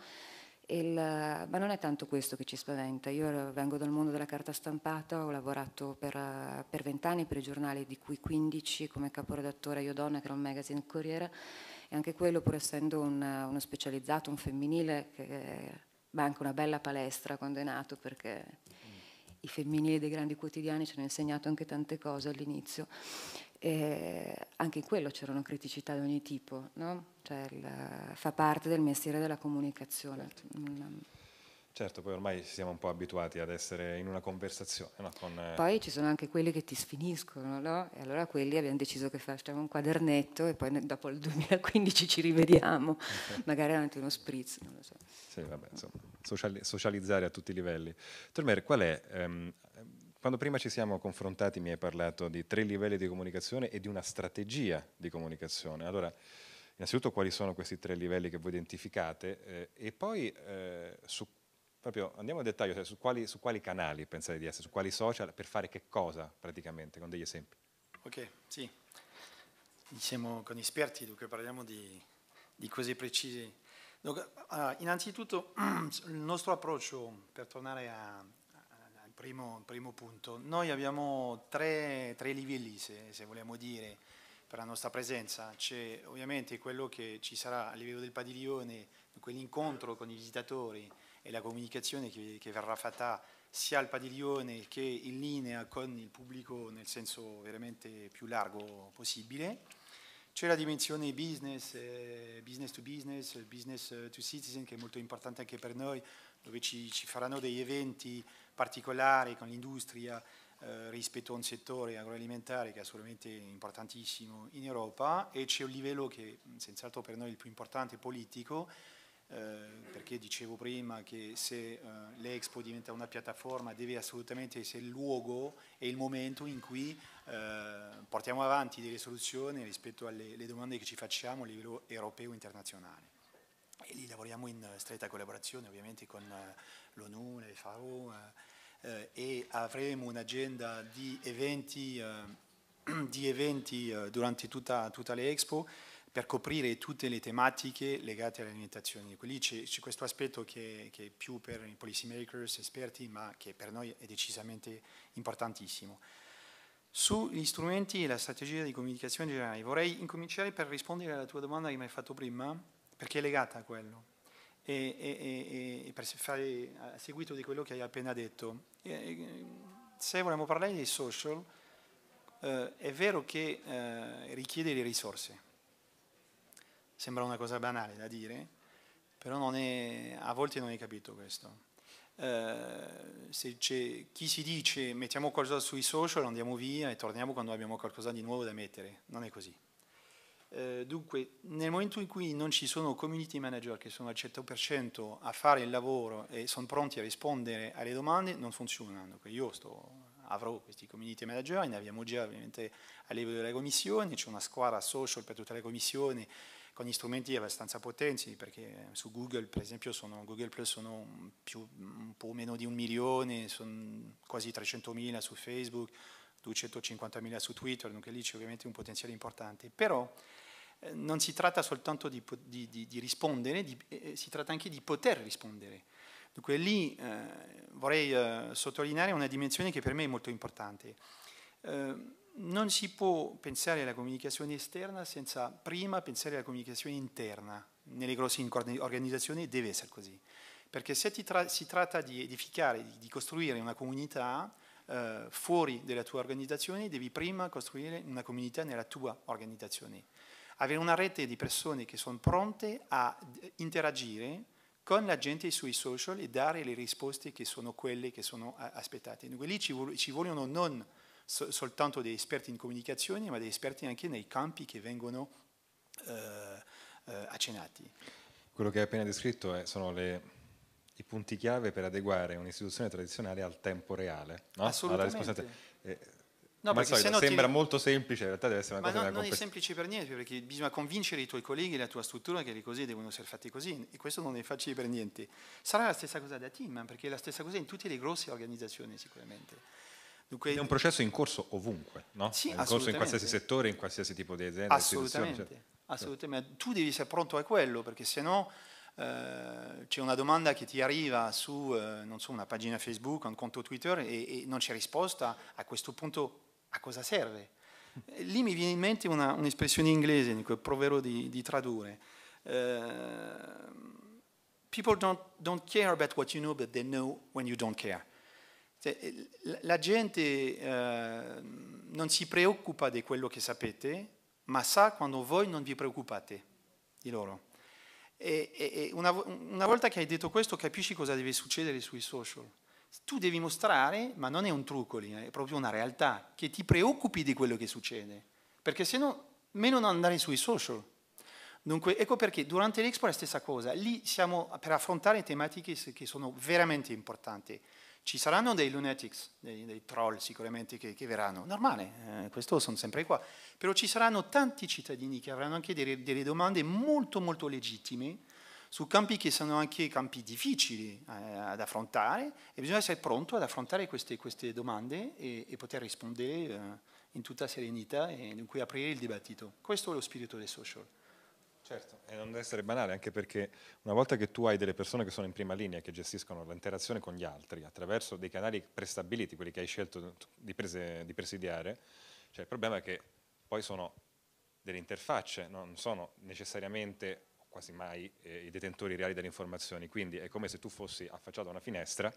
Il, ma non è tanto questo che ci spaventa. Io vengo dal mondo della carta stampata, ho lavorato per, per per i giornali, di cui 15 come caporedattore a donna, che era un magazine Corriere e anche quello pur essendo un, uno specializzato, un femminile, che banca una bella palestra quando è nato perché i femminili dei grandi quotidiani ci hanno insegnato anche tante cose all'inizio. anche in quello c'erano criticità di ogni tipo, no? cioè il, fa parte del mestiere della comunicazione. Certo. Certo, poi ormai siamo un po' abituati ad essere in una conversazione. No? Con, eh... Poi ci sono anche quelli che ti sfiniscono, no? E allora quelli abbiamo deciso che facciamo un quadernetto e poi dopo il 2015 ci rivediamo, (laughs) magari anche uno spritz, non lo so. Sì, vabbè, insomma, sociali- socializzare a tutti i livelli. Tormer, qual è... Ehm, quando prima ci siamo confrontati mi hai parlato di tre livelli di comunicazione e di una strategia di comunicazione. Allora, innanzitutto quali sono questi tre livelli che voi identificate eh, e poi eh, su proprio andiamo a dettaglio cioè, su quali, su quali canali pensate di essere, su quali social, per fare che cosa praticamente, con degli esempi. Ok, sì. Siamo con esperti, dunque parliamo di, di cose precise. Dunque, ah, innanzitutto (clears throat) il nostro approccio, per tornare a, al primo, primo, punto, noi abbiamo tre, tre livelli, se, se vogliamo dire, per la nostra presenza. C'è ovviamente quello che ci sarà a livello del padiglione, quell'incontro con i visitatori, e la comunicazione che, che verrà fatta sia al padiglione che in linea con il pubblico nel senso veramente più largo possibile. C'è la dimensione business, eh, business to business, business to citizen che è molto importante anche per noi, dove ci, ci faranno degli eventi particolari con l'industria eh, rispetto a un settore agroalimentare che è assolutamente importantissimo in Europa e c'è un livello che senz'altro per noi è il più importante politico, eh, perché dicevo prima che se eh, l'Expo diventa una piattaforma deve assolutamente essere il luogo e il momento in cui eh, portiamo avanti delle soluzioni rispetto alle domande che ci facciamo a livello europeo e internazionale. E lì lavoriamo in stretta collaborazione ovviamente con l'ONU, le FAO eh, e avremo un'agenda di eventi, eh, (clears throat) di eventi eh, durante tutta, tutta l'Expo per coprire tutte le tematiche legate all'alimentazione. Lì c'è, questo aspetto che, che, è più per i policy makers, esperti, ma che per noi è decisamente importantissimo. Sugli strumenti e la strategia di comunicazione generale, vorrei incominciare per rispondere alla tua domanda che mi hai fatto prima, perché è legata a quello. E, e, e, e per fare a seguito di quello che hai appena detto, se vogliamo parlare dei social, eh, è vero che eh, richiede le risorse, Sembra una cosa banale da dire, però è, a volte non è capito questo. Uh, se chi si dice mettiamo qualcosa sui social, andiamo via e torniamo quando abbiamo qualcosa di nuovo da mettere, non è così. Eh, dunque, nel momento in cui non ci sono community manager che sono al 100% a fare il lavoro e sono pronti a rispondere alle domande, non funzionano. io sto, avrò questi community manager, ne abbiamo già ovviamente a livello della commissione, c'è una squadra social per tutta la commissione con gli strumenti abbastanza potenti, perché su Google, per esempio, sono, Google Plus sono più, un po' meno di un milione, sono quasi 300.000 su Facebook, 250.000 su Twitter, dunque lì c'è ovviamente un potenziale importante. Però eh, non si tratta soltanto di, di, di, di rispondere, eh, eh, si tratta anche di poter rispondere. Dunque lì eh, vorrei eh, sottolineare una dimensione che per me è molto importante. Ehm, non si può pensare alla comunicazione esterna senza prima pensare alla comunicazione interna. Nelle grosse organizzazioni deve essere così. Perché se tra si tratta di edificare, di, costruire una comunità eh, fuori della tua organizzazione, devi prima costruire una comunità nella tua organizzazione. Avere una rete di persone che sono pronte a interagire con la gente sui social e dare le risposte che sono quelle che sono eh, aspettate. Dunque lì ci, vo ci vogliono non soltanto degli esperti in comunicazione, ma degli esperti anche nei campi che vengono eh, eh, accennati. Quello che hai appena descritto è, eh, sono le, i punti chiave per adeguare un'istituzione tradizionale al tempo reale, no? Assolutamente. Eh, no, ma solito, sembra ti... molto semplice, in realtà deve essere una ma cosa Ma non compl- è semplice per niente, perché bisogna convincere i tuoi colleghi e la tua struttura che le cose devono essere fatte così, e questo non è facile per niente. Sarà la stessa cosa da Team, perché è la stessa cosa in tutte le grosse organizzazioni sicuramente. Dunque, è un processo in corso ovunque, no? Sì, in corso in qualsiasi settore, in qualsiasi tipo di azienda. Assolutamente, cioè, cioè. assolutamente. Tu devi essere pronto a quello, perché se no eh, c'è una domanda che ti arriva su, eh, so, una pagina Facebook, un conto Twitter e, e, non c'è risposta, a questo punto a cosa serve? Eh, lì mi viene in mente una, un'espressione inglese, in proverò di, di tradurre. Eh, people don't, don't care about what you know, but they know when you don't care. Cioè, eh, la gente eh, non si preoccupa di quello che sapete, ma sa quando voi non vi preoccupate di loro. E, e una, una, volta che hai detto questo capisci cosa deve succedere sui social. Tu devi mostrare, ma non è un trucco lì, è proprio una realtà, che ti preoccupi di quello che succede, perché se no, meno non andare sui social. Dunque, ecco perché durante l'Expo è la stessa cosa, lì siamo per affrontare tematiche che sono veramente importanti. Ci saranno dei lunatics, dei, dei troll sicuramente che, che verranno, normale, eh, questo sono sempre qua, però ci saranno tanti cittadini che avranno anche delle, delle domande molto molto legittime su campi che sono anche campi difficili eh, ad affrontare e bisogna essere pronto ad affrontare queste, queste domande e, e, poter rispondere eh, in tutta serenità e in cui aprire il dibattito. Questo è lo spirito dei social. Certo, e non deve essere banale, anche perché una volta che tu hai delle persone che sono in prima linea, che gestiscono l'interazione con gli altri attraverso dei canali prestabiliti, quelli che hai scelto di, prese, di presidiare, cioè il problema è che poi sono delle interfacce, non sono necessariamente quasi mai eh, i detentori reali delle informazioni, quindi è come se tu fossi affacciato a una finestra,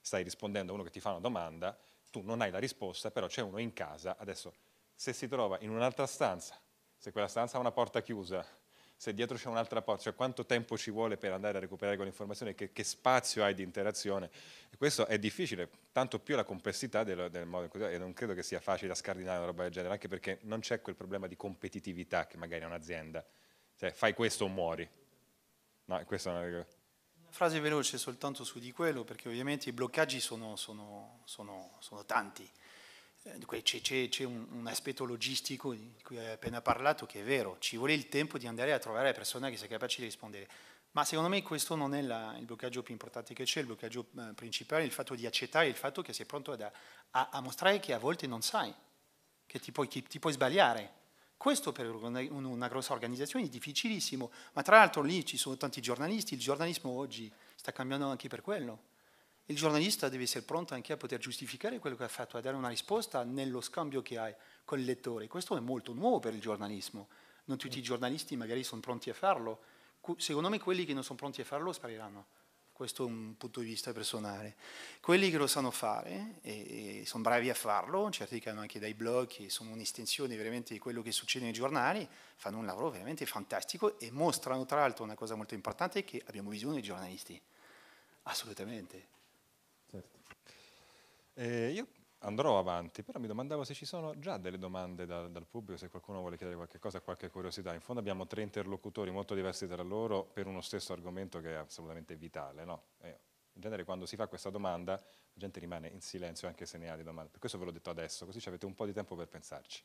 stai rispondendo a uno che ti fa una domanda, tu non hai la risposta, però c'è uno in casa, adesso se si trova in un'altra stanza, se quella stanza ha una porta chiusa, se dietro c'è un'altra porta, cioè quanto tempo ci vuole per andare a recuperare quell'informazione, che, che spazio hai di interazione. E questo è difficile, tanto più la complessità del, del modo in cui e non credo che sia facile da scardinare una roba del genere, anche perché non c'è quel problema di competitività che magari ha un'azienda, cioè fai questo o muori. No, questa è una regola. frase veloce soltanto su di quello, perché ovviamente i bloccaggi sono, sono, sono, sono tanti eh, c'è, un, un, aspetto logistico di cui hai appena parlato che è vero, ci vuole il tempo di andare a trovare la persona che sia capace di rispondere. Ma secondo me questo non è la, il bloccaggio più importante che c'è, il bloccaggio eh, principale è il fatto di accettare il fatto che sei pronto ad, a, a, mostrare che a volte non sai, che ti puoi, ti puoi sbagliare. Questo per una grossa organizzazione è difficilissimo, ma tra l'altro lì ci sono tanti giornalisti, il giornalismo oggi sta cambiando anche per quello il giornalista deve essere pronto anche a poter giustificare quello che ha fatto, a dare una risposta nello scambio che hai con il lettore. Questo è molto nuovo per il giornalismo. Non tutti i mm. giornalisti magari sono pronti a farlo. Secondo me quelli che non sono pronti a farlo spariranno. Questo è un punto di vista personale. Quelli che lo sanno fare e, e sono bravi a farlo, certi che hanno anche dei blog che sono un'estensione veramente di quello che succede nei giornali, fanno un lavoro veramente fantastico e mostrano tra l'altro una cosa molto importante che abbiamo bisogno dei giornalisti. Assolutamente Certo. Eh, io andrò avanti, però mi domandavo se ci sono già delle domande da, dal pubblico, se qualcuno vuole chiedere qualche cosa, qualche curiosità. In fondo abbiamo tre interlocutori molto diversi tra loro per uno stesso argomento che è assolutamente vitale. No? Eh, in genere quando si fa questa domanda la gente rimane in silenzio anche se ne ha di domande. Per questo ve l'ho detto adesso, così avete un po' di tempo per pensarci.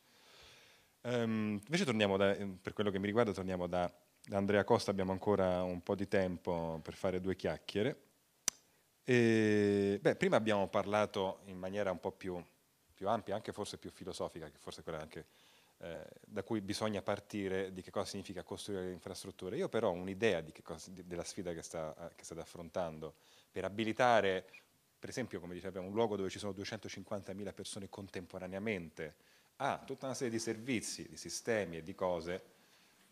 Um, invece torniamo da, eh, per quello che mi riguarda, torniamo da, da Andrea Costa, abbiamo ancora un po' di tempo per fare due chiacchiere. E, beh, prima abbiamo parlato in maniera un po' più, più, ampia, anche forse più filosofica, che forse quella anche, eh, da cui bisogna partire di che cosa significa costruire le infrastrutture. Io però ho un'idea cosa, della sfida che, sta, eh, che state affrontando per abilitare, per esempio, come dicevamo, un luogo dove ci sono 250.000 persone contemporaneamente a tutta una serie di servizi, di sistemi e di cose.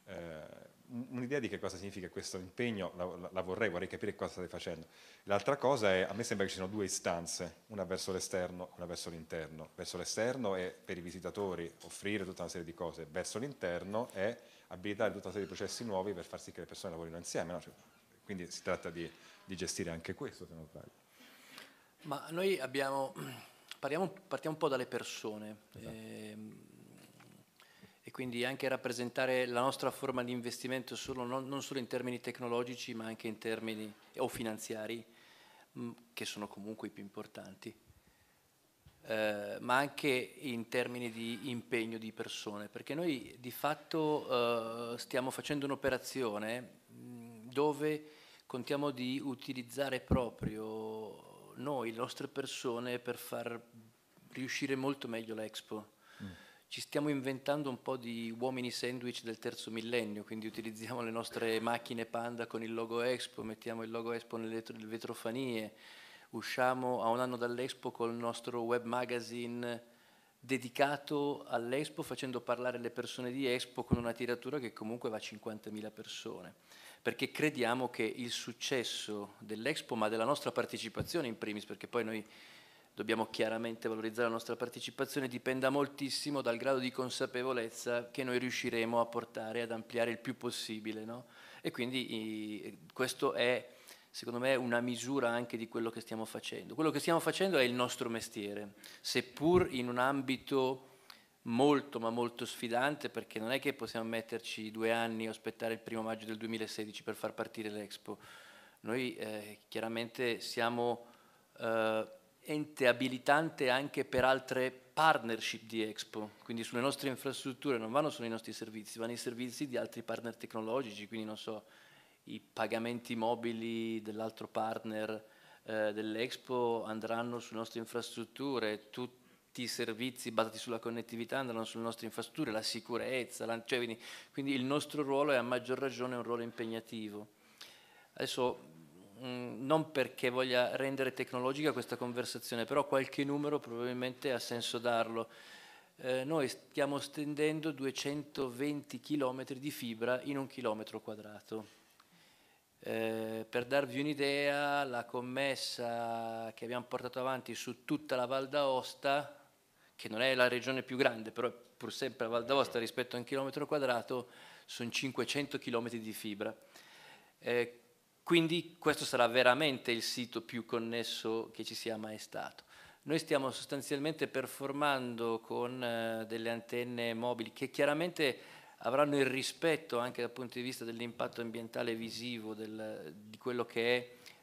Eh, un'idea di che cosa significa questo impegno, la, la, vorrei, vorrei capire cosa state facendo. L'altra cosa è, a me sembra che ci siano due istanze, una verso l'esterno e una verso l'interno. Verso l'esterno è per i visitatori offrire tutta una serie di cose, verso l'interno è abilitare tutta una serie di processi nuovi per far sì che le persone lavorino insieme. No? Cioè, quindi si tratta di, di, gestire anche questo, se non sbaglio. Ma noi abbiamo, (clears throat) parliamo, partiamo un po' dalle persone. Esatto. Eh, e quindi anche rappresentare la nostra forma di investimento solo, non, non, solo in termini tecnologici ma anche in termini o finanziari mh, mm, che sono comunque i più importanti, eh, ma anche in termini di impegno di persone, perché noi di fatto eh, stiamo facendo un'operazione mm, dove contiamo di utilizzare proprio noi, le nostre persone, per far riuscire molto meglio l'Expo. Mm ci stiamo inventando un po' di uomini sandwich del terzo millennio, quindi utilizziamo le nostre macchine Panda con il logo Expo, mettiamo il logo Expo nelle vetrofanie, usciamo a un anno dall'Expo col nostro web magazine dedicato all'Expo facendo parlare le persone di Expo con una tiratura che comunque va a 50.000 persone, perché crediamo che il successo dell'Expo, ma della nostra partecipazione in primis, perché poi noi dobbiamo chiaramente valorizzare la nostra partecipazione, dipenda moltissimo dal grado di consapevolezza che noi riusciremo a portare, ad ampliare il più possibile. No? E quindi eh, questo è, secondo me, una misura anche di quello che stiamo facendo. Quello che stiamo facendo è il nostro mestiere, seppur in un ambito molto ma molto sfidante perché non è che possiamo metterci due anni o aspettare il primo maggio del 2016 per far partire l'Expo. Noi eh, chiaramente siamo eh, ente abilitante anche per altre partnership di Expo, quindi sulle nostre infrastrutture non vanno solo i nostri servizi, vanno i servizi di altri partner tecnologici, quindi non so, i pagamenti mobili dell'altro partner eh, dell'Expo andranno sulle nostre infrastrutture, tutti i servizi basati sulla connettività andranno sulle nostre infrastrutture, la sicurezza, la, cioè, quindi, quindi il nostro ruolo è a maggior ragione un ruolo impegnativo. Adesso Mm, non perché voglia rendere tecnologica questa conversazione, però qualche numero probabilmente ha senso darlo. Eh, noi stiamo stendendo 220 km di fibra in un chilometro quadrato. Eh, per darvi un'idea, la commessa che abbiamo portato avanti su tutta la Val d'Aosta, che non è la regione più grande, però è pur sempre la Val d'Aosta rispetto a un chilometro quadrato, sono 500 km di fibra. Eh, quindi questo sarà veramente il sito più connesso che ci sia mai stato. Noi stiamo sostanzialmente performando con eh, delle antenne mobili che chiaramente avranno il rispetto anche dal punto di vista dell'impatto ambientale visivo del, di quello che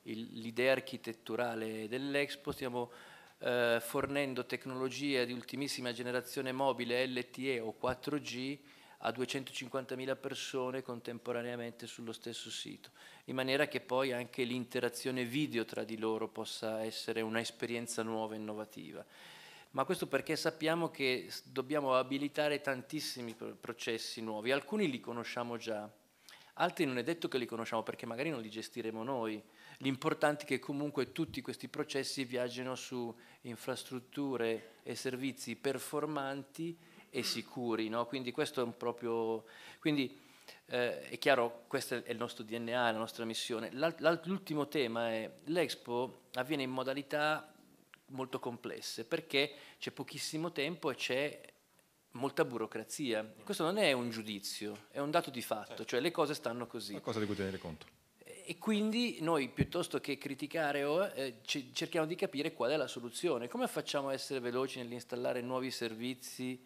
è l'idea architetturale dell'Expo. Stiamo eh, fornendo tecnologie di ultimissima generazione mobile LTE o 4G a 250.000 persone contemporaneamente sullo stesso sito, in maniera che poi anche l'interazione video tra di loro possa essere un'esperienza nuova e innovativa. Ma questo perché sappiamo che dobbiamo abilitare tantissimi processi nuovi, alcuni li conosciamo già, altri non è detto che li conosciamo perché magari non li gestiremo noi. L'importante è che comunque tutti questi processi viaggino su infrastrutture e servizi performanti e sicuri, no? quindi questo è un proprio... Quindi eh, è chiaro, questo è il nostro DNA, la nostra missione. l'ultimo tema è l'Expo avviene in modalità molto complesse perché c'è pochissimo tempo e c'è molta burocrazia. Questo non è un giudizio, è un dato di fatto, eh. cioè le cose stanno così. Una cosa di cui tenere conto. E quindi noi piuttosto che criticare o, eh, cerchiamo di capire qual è la soluzione, come facciamo a essere veloci nell'installare nuovi servizi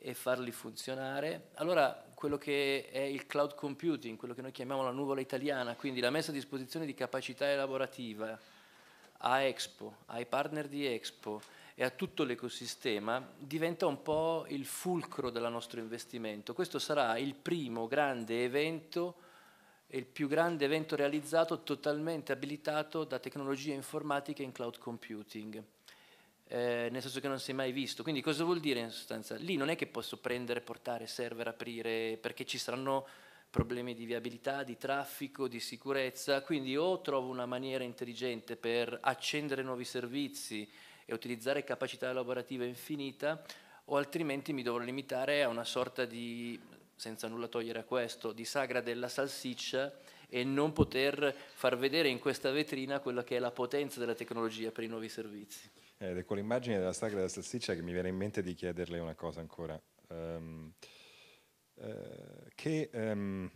e farli funzionare. Allora quello che è il cloud computing, quello che noi chiamiamo la nuvola italiana, quindi la messa a disposizione di capacità elaborativa a Expo, ai partner di Expo e a tutto l'ecosistema, diventa un po' il fulcro del nostro investimento. Questo sarà il primo grande evento, il più grande evento realizzato totalmente abilitato da tecnologie informatiche in cloud computing eh, nel senso che non si è mai visto. Quindi cosa vuol dire in sostanza? Lì non è che posso prendere, portare server, aprire, perché ci saranno problemi di viabilità, di traffico, di sicurezza, quindi o trovo una maniera intelligente per accendere nuovi servizi e utilizzare capacità lavorativa infinita, o altrimenti mi dovrò limitare a una sorta di, senza nulla togliere a questo, di sagra della salsiccia e non poter far vedere in questa vetrina quella che è la potenza della tecnologia per i nuovi servizi. Ed eh, è con l'immagine della sagra della salsiccia che mi viene in mente di chiederle una cosa ancora. Um, eh, che um,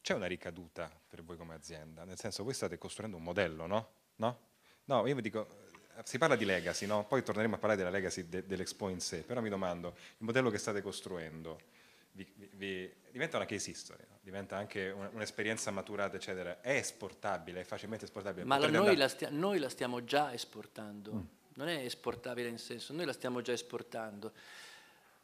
c'è una ricaduta per voi come azienda? Nel senso, voi state costruendo un modello, no? No, no io vi dico, eh, si parla di legacy, no? poi torneremo a parlare della legacy de, dell'Expo in sé, però mi domando, il modello che state costruendo, vi, vi, diventa una case history, no? diventa anche un'esperienza maturata, eccetera. È esportabile, è facilmente esportabile. Ma la, noi, la stia, noi, la stiamo già esportando, mm. non è esportabile in senso, noi la stiamo già esportando.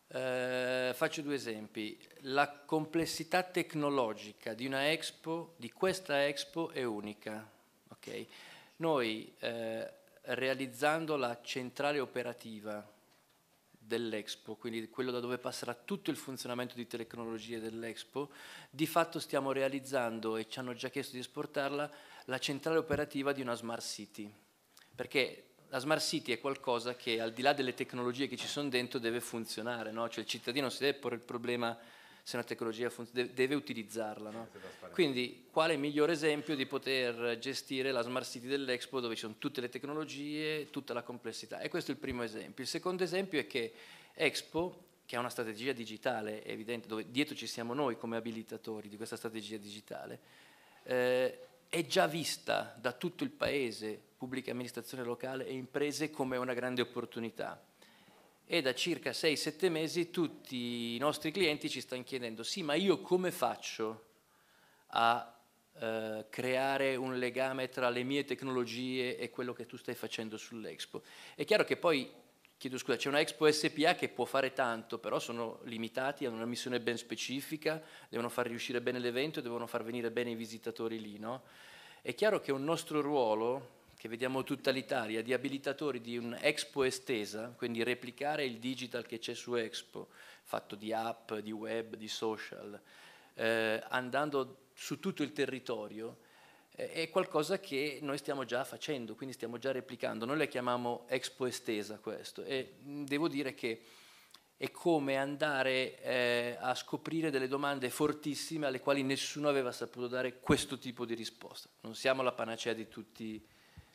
Eh, faccio due esempi. La complessità tecnologica di una expo, di questa expo, è unica. Okay? Noi eh, realizzando la centrale operativa dell'Expo, quindi quello da dove passerà tutto il funzionamento di tecnologie dell'Expo, di fatto stiamo realizzando e ci hanno già chiesto di esportarla la centrale operativa di una smart city, perché la smart city è qualcosa che al di là delle tecnologie che ci sono dentro deve funzionare, no? cioè il cittadino si deve porre il problema se una tecnologia funziona, deve utilizzarla. No? Quindi quale migliore esempio di poter gestire la Smart City dell'Expo dove ci sono tutte le tecnologie, tutta la complessità. E questo è il primo esempio. Il secondo esempio è che Expo che è una strategia digitale evidente, dove dietro ci siamo noi come abilitatori di questa strategia digitale, eh, è già vista da tutto il paese, pubblica amministrazione locale e imprese come una grande opportunità e da circa 6-7 mesi tutti i nostri clienti ci stanno chiedendo sì ma io come faccio a eh, creare un legame tra le mie tecnologie e quello che tu stai facendo sull'Expo. È chiaro che poi, chiedo scusa, c'è una Expo SPA che può fare tanto, però sono limitati, hanno una missione ben specifica, devono far riuscire bene l'evento, devono far venire bene i visitatori lì. No? È chiaro che un nostro ruolo, che vediamo tutta l'Italia, di abilitatori di un Expo estesa, quindi replicare il digital che c'è su Expo, fatto di app, di web, di social, eh, andando su tutto il territorio, eh, è qualcosa che noi stiamo già facendo, quindi stiamo già replicando. Noi la chiamiamo Expo estesa questo e devo dire che è come andare eh, a scoprire delle domande fortissime alle quali nessuno aveva saputo dare questo tipo di risposta. Non siamo la panacea di tutti i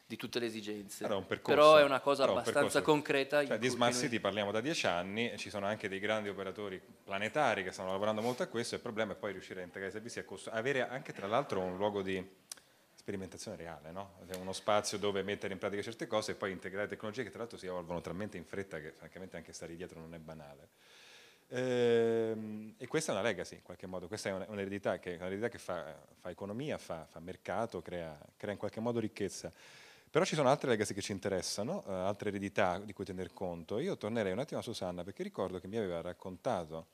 di tutte le esigenze. Però, percorso, però è una cosa abbastanza un concreta. Cioè, di Smart City noi... parliamo da dieci anni, ci sono anche dei grandi operatori planetari che stanno lavorando molto a questo, il problema è poi riuscire a integrare i servizi a costo. avere anche tra l'altro un luogo di sperimentazione reale, no? Cioè, uno spazio dove mettere in pratica certe cose e poi integrare tecnologie che tra l'altro si evolvono talmente in fretta che francamente anche stare dietro non è banale. Ehm, e questa è una legacy in qualche modo, questa è un'eredità che, un'eredità che fa, fa, economia, fa, fa mercato, crea, crea in qualche modo ricchezza. Però ci sono altre legacy che ci interessano, eh, altre eredità di cui tener conto. Io tornerei un attimo a Susanna perché ricordo che mi aveva raccontato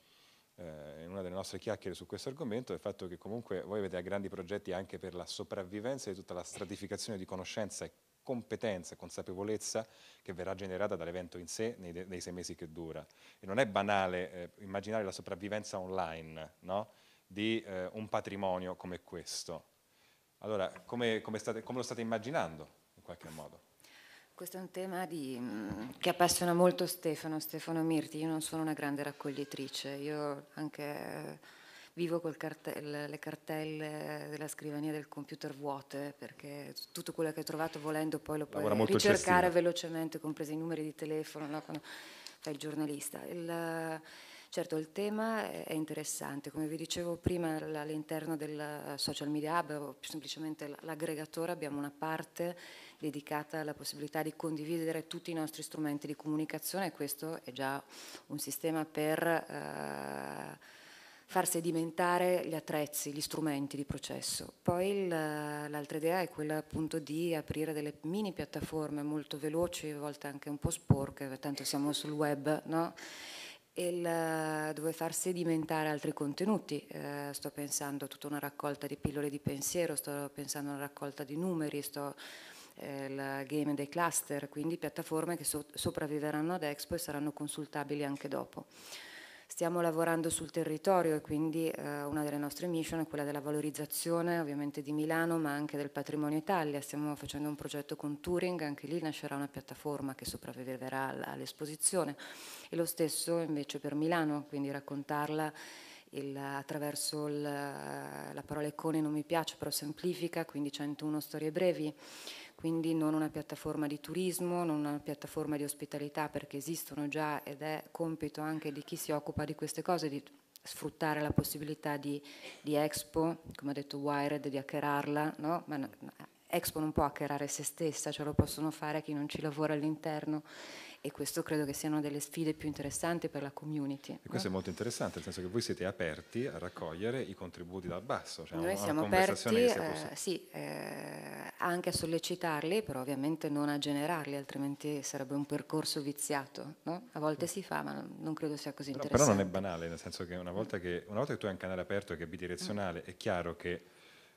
eh, in una delle nostre chiacchiere su questo argomento il fatto che comunque voi avete grandi progetti anche per la sopravvivenza di tutta la stratificazione di conoscenza e competenza, consapevolezza che verrà generata dall'evento in sé nei, nei, sei mesi che dura. E non è banale eh, immaginare la sopravvivenza online no? di eh, un patrimonio come questo. Allora, come, come, state, come lo state immaginando? in qualche modo. Questo è un tema di, mm, che appassiona molto Stefano, Stefano Mirti. Io non sono una grande raccoglitrice, io anche eh, vivo con cartell, le cartelle della scrivania del computer vuote perché tutto quello che ho trovato volendo poi lo puoi ricercare cestina. velocemente, compresi i numeri di telefono, no? quando fai il giornalista. Il, Certo, il tema è interessante, come vi dicevo prima all'interno del social media hub o semplicemente l'aggregatore abbiamo una parte dedicata alla possibilità di condividere tutti i nostri strumenti di comunicazione questo è già un sistema per eh, far sedimentare gli attrezzi, gli strumenti di processo. Poi l'altra idea è quella appunto di aprire delle mini piattaforme molto veloci, a volte anche un po' sporche, tanto siamo sul web, no? il, dove far sedimentare altri contenuti. Eh, sto pensando a tutta una raccolta di pillole di pensiero, sto pensando a una raccolta di numeri, sto eh, il game dei cluster, quindi piattaforme che so sopravviveranno ad Expo e saranno consultabili anche dopo. Stiamo lavorando sul territorio e quindi eh, una delle nostre mission è quella della valorizzazione ovviamente di Milano ma anche del patrimonio Italia. Stiamo facendo un progetto con Turing, anche lì nascerà una piattaforma che sopravviverà all'esposizione e lo stesso invece per Milano, quindi raccontarla il, attraverso il, la parola icone non mi piace però semplifica, quindi 101 storie brevi quindi non una piattaforma di turismo, non una piattaforma di ospitalità perché esistono già ed è compito anche di chi si occupa di queste cose di sfruttare la possibilità di, di Expo, come ha detto Wired, di hackerarla, no? ma Expo non può hackerare se stessa, ce lo possono fare chi non ci lavora all'interno e questo credo che siano delle sfide più interessanti per la community. E questo no? è molto interessante, nel senso che voi siete aperti a raccogliere i contributi dal basso. Cioè Noi siamo aperti eh, sì, eh, anche a sollecitarli, però ovviamente non a generarli, altrimenti sarebbe un percorso viziato. No? A volte sì. si fa, ma non credo sia così interessante. Però non è banale, nel senso che una volta che, una volta che tu hai un canale aperto e che è bidirezionale, mm. è chiaro che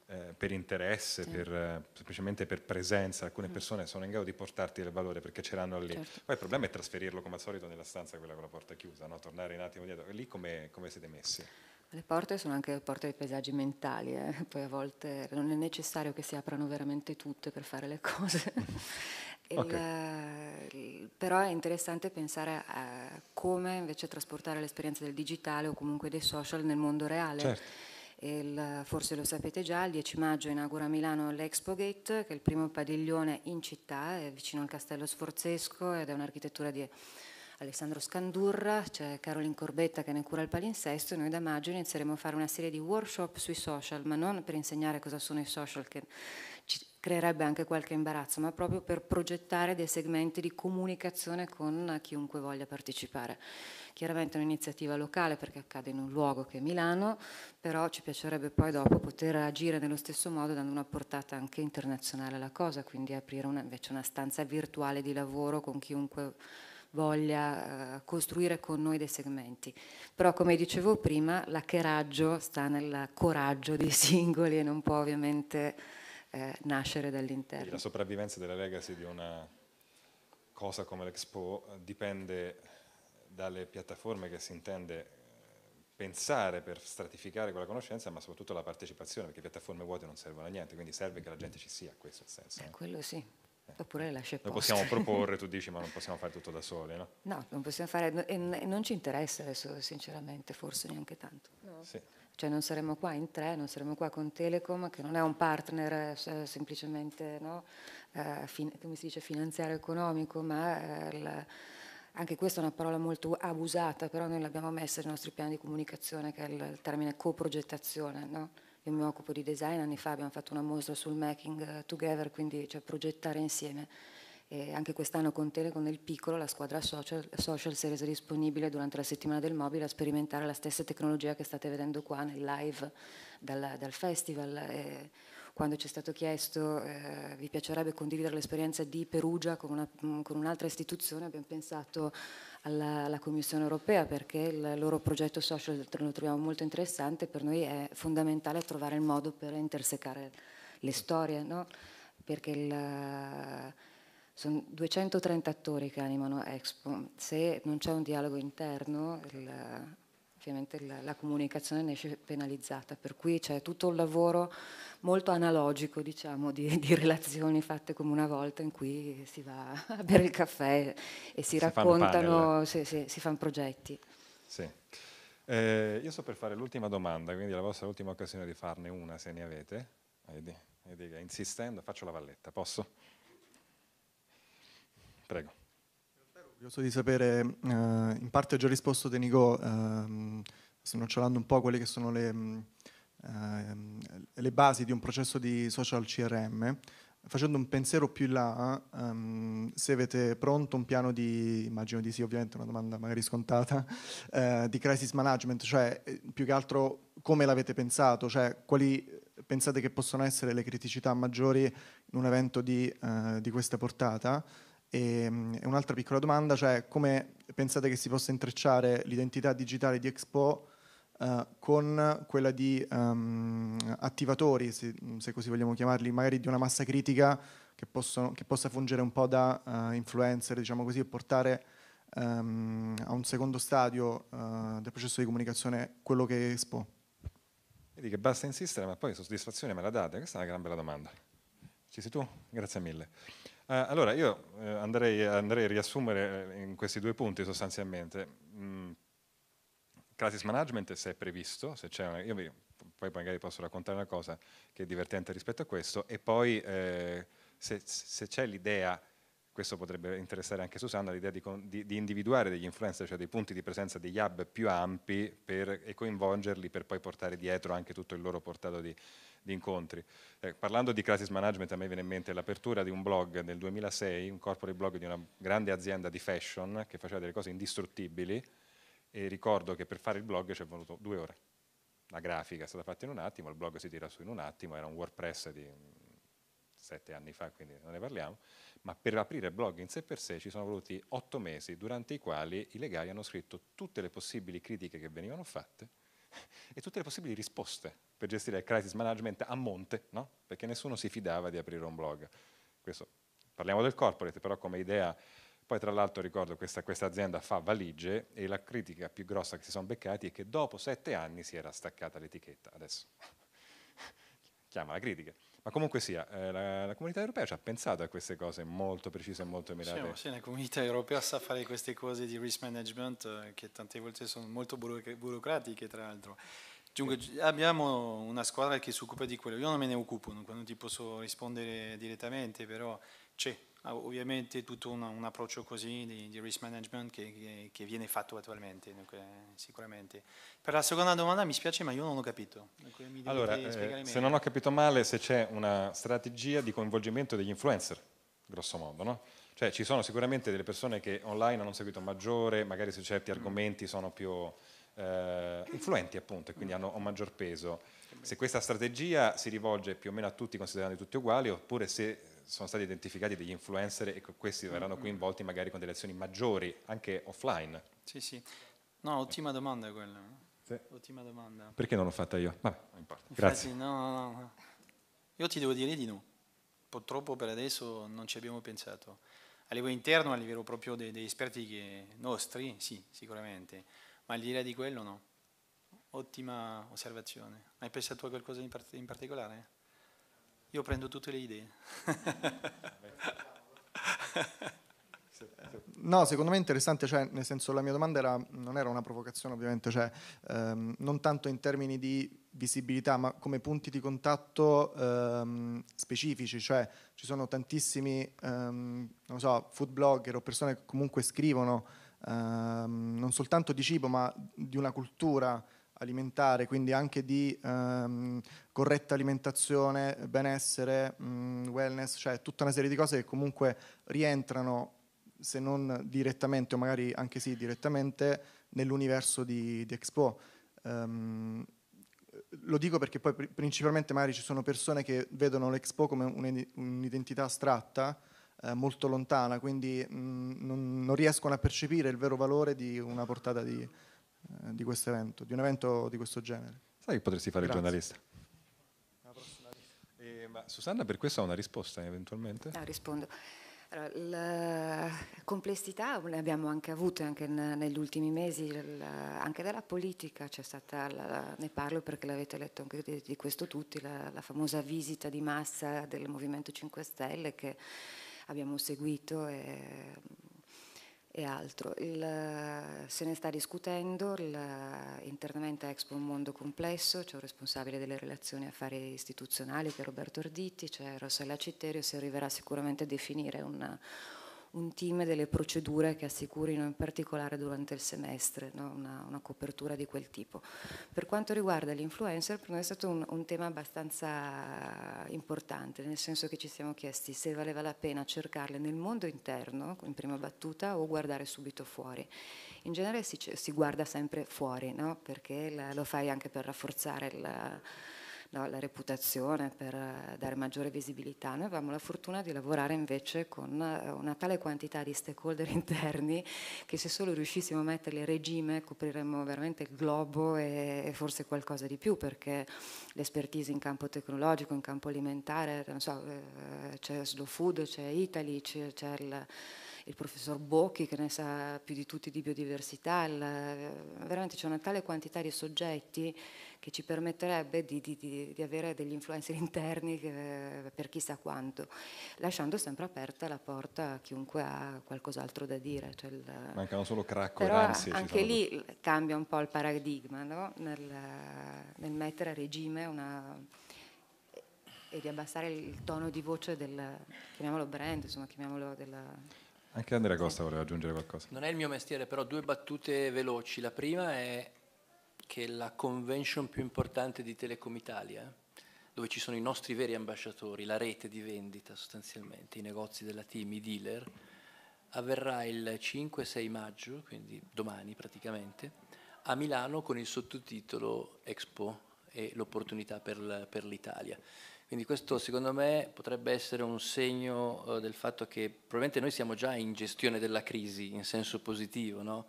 eh, per interesse, sì. per, semplicemente per presenza, alcune mm. persone sono in grado di portarti del valore perché ce l'hanno lì. Certo. Poi il problema è trasferirlo come al solito nella stanza quella con la porta chiusa, no? tornare un attimo dietro. Lì come, come siete messi? Le porte sono anche porte dei paesaggi mentali, eh. (laughs) poi a volte non è necessario che si aprano veramente tutte per fare le cose. (laughs) okay. Eh, però è interessante pensare a come invece trasportare l'esperienza del digitale o comunque dei social nel mondo reale. Certo il, forse lo sapete già, il 10 maggio inaugura a Milano l'Expo Gate, che è il primo padiglione in città, è vicino al Castello Sforzesco ed è un'architettura di Alessandro Scandurra, c'è Caroline Corbetta che ne cura il palinsesto e noi da maggio inizieremo a fare una serie di workshop sui social, ma non per insegnare cosa sono i social, che ci creerebbe anche qualche imbarazzo, ma proprio per progettare dei segmenti di comunicazione con chiunque voglia partecipare. Chiaramente è un'iniziativa locale perché accade in un luogo che è Milano, però ci piacerebbe poi dopo poter agire nello stesso modo dando una portata anche internazionale alla cosa, quindi aprire una, invece una stanza virtuale di lavoro con chiunque voglia eh, costruire con noi dei segmenti. Però come dicevo prima, l'hackeraggio sta nel coraggio dei (laughs) singoli e non può ovviamente eh, nascere dall'interno. La sopravvivenza della legacy di una cosa come l'Expo dipende dalle piattaforme che si intende eh, pensare per stratificare quella conoscenza, ma soprattutto la partecipazione, perché piattaforme vuote non servono a niente, quindi serve che la gente ci sia, questo è il senso. Eh, Quello sì. Eh. Oppure le lascia Lo possiamo (laughs) proporre, tu dici, ma non possiamo fare tutto da soli, no? No, non possiamo fare, e non ci interessa adesso, sinceramente, forse neanche tanto. No. Sì. Cioè non saremo qua in tre, non saremo qua con Telecom, che non è un partner eh, semplicemente, no? fin- come si dice, finanziario economico, ma... Eh, la, anche questa è una parola molto abusata, però noi l'abbiamo messa nei nostri piani di comunicazione, che è il termine coprogettazione. No? Io mi occupo di design, anni fa abbiamo fatto una mostra sul making eh, together, quindi cioè progettare insieme. E anche quest'anno con Tele, con il piccolo, la squadra social, social si è resa disponibile durante la settimana del mobile a sperimentare la stessa tecnologia che state vedendo qua nel live dal, dal festival. E, quando ci è stato chiesto eh, vi piacerebbe condividere l'esperienza di Perugia con, una, con un'altra istituzione, abbiamo pensato alla, alla, Commissione europea perché il loro progetto social lo troviamo molto interessante, per noi è fondamentale trovare il modo per intersecare le storie, no? perché il, sono 230 attori che animano Expo, se non c'è un dialogo interno... Il, effettivamente la, la comunicazione ne esce penalizzata, per cui c'è tutto un lavoro molto analogico diciamo, di, di, relazioni fatte come una volta in cui si va a bere il caffè e si, si raccontano, si, si, si, fanno progetti. Sì. Eh, io sto per fare l'ultima domanda, quindi la vostra ultima occasione di farne una se ne avete. Vedi, vedi, insistendo, faccio la valletta, posso? Prego curioso di sapere, eh, in parte ho già risposto De Nico, ehm, snocciolando un po' quelle che sono le, mm, ehm, le, basi di un processo di social CRM. Facendo un pensiero più in là, ehm, se avete pronto un piano di, immagino di sì ovviamente, una domanda magari scontata, (laughs) eh, di crisis management, cioè eh, più che altro come l'avete pensato, cioè quali pensate che possono essere le criticità maggiori in un evento di, eh, di questa portata, Ehm, e un'altra piccola domanda, cioè come pensate che si possa intrecciare l'identità digitale di Expo eh, con quella di um, attivatori, se, se, così vogliamo chiamarli, magari di una massa critica che, possono, che possa fungere un po' da uh, influencer, diciamo così, e portare um, a un secondo stadio uh, del processo di comunicazione quello che è Expo? Vedi che basta insistere, ma poi soddisfazione me la date? Questa è una gran bella domanda. Ci sei tu? Grazie mille. Eh, allora io eh, andrei, andrei, a riassumere eh, in questi due punti sostanzialmente. Mm, crisis management se è previsto, se una, io vi, poi magari posso raccontare una cosa che è divertente rispetto a questo, e poi eh, se, se c'è l'idea questo potrebbe interessare anche Susanna, l'idea di, di, di, individuare degli influencer, cioè dei punti di presenza degli hub più ampi per, e coinvolgerli per poi portare dietro anche tutto il loro portato di, di incontri. Eh, parlando di crisis management a me viene in mente l'apertura di un blog nel 2006, un corporate blog di una grande azienda di fashion che faceva delle cose indistruttibili e ricordo che per fare il blog ci è voluto due ore. La grafica è stata fatta in un attimo, il blog si tira su in un attimo, era un WordPress di mm, sette anni fa, quindi non ne parliamo, ma per aprire blog in sé per sé ci sono voluti otto mesi, durante i quali i legali hanno scritto tutte le possibili critiche che venivano fatte, e tutte le possibili risposte per gestire il crisis management a monte, no? perché nessuno si fidava di aprire un blog. Questo, parliamo del corporate, però come idea, poi tra l'altro ricordo questa, questa azienda fa valigie e la critica più grossa che si sono beccati è che dopo sette anni si era staccata l'etichetta, adesso (laughs) chiama la critica. Ma comunque sia, eh, la, la, comunità europea ci ha pensato a queste cose molto precise e molto mirate. Sì, sì, la comunità europea sa fare queste cose di risk management eh, che tante volte sono molto burocratiche, tra l'altro. Dunque, abbiamo una squadra che si occupa di quello, io non me ne occupo, non ti posso rispondere direttamente, però c'è Ah, ovviamente tutto un, un approccio così di, di risk management che, che, che, viene fatto attualmente, dunque, sicuramente. Per la seconda domanda mi spiace ma io non ho capito. Allora, eh, se non ho capito male, se c'è una strategia di coinvolgimento degli influencer, grosso modo, no? Cioè ci sono sicuramente delle persone che online hanno un seguito maggiore, magari su certi mm. argomenti sono più eh, influenti appunto e quindi mm. hanno un maggior peso. Se questa strategia si rivolge più o meno a tutti considerando tutti uguali oppure se sono stati identificati degli influencer e questi mm, verranno mm. coinvolti magari con delle azioni maggiori, anche offline. Sì, sì. No, ottima domanda quella. Sì. Ottima domanda. Perché non l'ho fatta io? Vabbè, non importa. Infatti, Grazie. No, no, no. Io ti devo dire di no. Purtroppo per adesso non ci abbiamo pensato. A livello interno, a livello proprio dei, degli esperti che, nostri, sì, sicuramente. Ma al di là di quello no. Ottima osservazione. Hai pensato a qualcosa in, part- in particolare? Io prendo tutte le idee. (laughs) No, secondo me è interessante, cioè, nel senso la mia domanda era, non era una provocazione ovviamente, cioè, ehm, non tanto in termini di visibilità, ma come punti di contatto ehm, specifici, cioè ci sono tantissimi, ehm, so, food blogger o persone che comunque scrivono ehm, non soltanto di cibo, ma di una cultura alimentare, quindi anche di ehm, corretta alimentazione, benessere, mh, mm, wellness, cioè tutta una serie di cose che comunque rientrano, se non direttamente o magari anche sì direttamente, nell'universo di, di Expo. Um, lo dico perché poi principalmente magari ci sono persone che vedono l'Expo come un'identità astratta, eh, molto lontana, quindi mh, mm, non, non riescono a percepire il vero valore di una portata di, eh, di questo evento, di un evento di questo genere. Sai che potresti fare il giornalista? Eh, Susanna per questo ha una risposta eventualmente? No, ah, rispondo. Allora, la complessità ne abbiamo anche avute anche negli ultimi mesi, anche dalla politica c'è stata, la, ne parlo perché l'avete letto anche di, di questo tutti, la, la, famosa visita di massa del Movimento 5 Stelle che abbiamo seguito. E, e altro. Il, eh, se ne sta discutendo il, eh, internamente a Expo Un Mondo Complesso, c'è un responsabile delle relazioni affari istituzionali che è Roberto Orditti, c'è Rossella Citterio, si arriverà sicuramente a definire una, un team delle procedure che assicurino in particolare durante il semestre no? una, una, copertura di quel tipo. Per quanto riguarda gli influencer, per noi è stato un, un tema abbastanza importante, nel senso che ci siamo chiesti se valeva la pena cercarle nel mondo interno, in prima battuta, o guardare subito fuori. In genere si, si guarda sempre fuori, no? perché la, lo fai anche per rafforzare il no, la reputazione, per eh, dare maggiore visibilità. Noi avevamo la fortuna di lavorare invece con eh, una tale quantità di stakeholder (laughs) interni che se solo riuscissimo a metterli a regime copriremmo veramente il globo e, forse qualcosa di più perché l'espertise in campo tecnologico, in campo alimentare, so, eh, c'è Slow Food, c'è Italy, c'è, c'è il il professor Bocchi che ne sa più di tutti di biodiversità, il, veramente c'è una tale quantità di soggetti che ci permetterebbe di, di, di, di avere degli influencer (laughs) interni che, eh, per chissà quanto, lasciando sempre aperta la porta a chiunque ha qualcos'altro da dire. Cioè il, Mancano solo cracco e anzi. Anche lì tutti. cambia un po' il paradigma no? nel, nel mettere a regime una e di abbassare il tono di voce del chiamiamolo brand, insomma, chiamiamolo della. Anche Andrea Costa voleva aggiungere qualcosa. Non è il mio mestiere, però due battute veloci. La prima è che è la convention più importante di Telecom Italia, dove ci sono i nostri veri ambasciatori, la rete di vendita sostanzialmente, i negozi della team, i dealer, avverrà il 5-6 maggio, quindi domani praticamente, a Milano con il sottotitolo Expo e l'opportunità per l'Italia. Quindi questo secondo me potrebbe essere un segno eh, del fatto che probabilmente noi siamo già in gestione della crisi in senso positivo, no?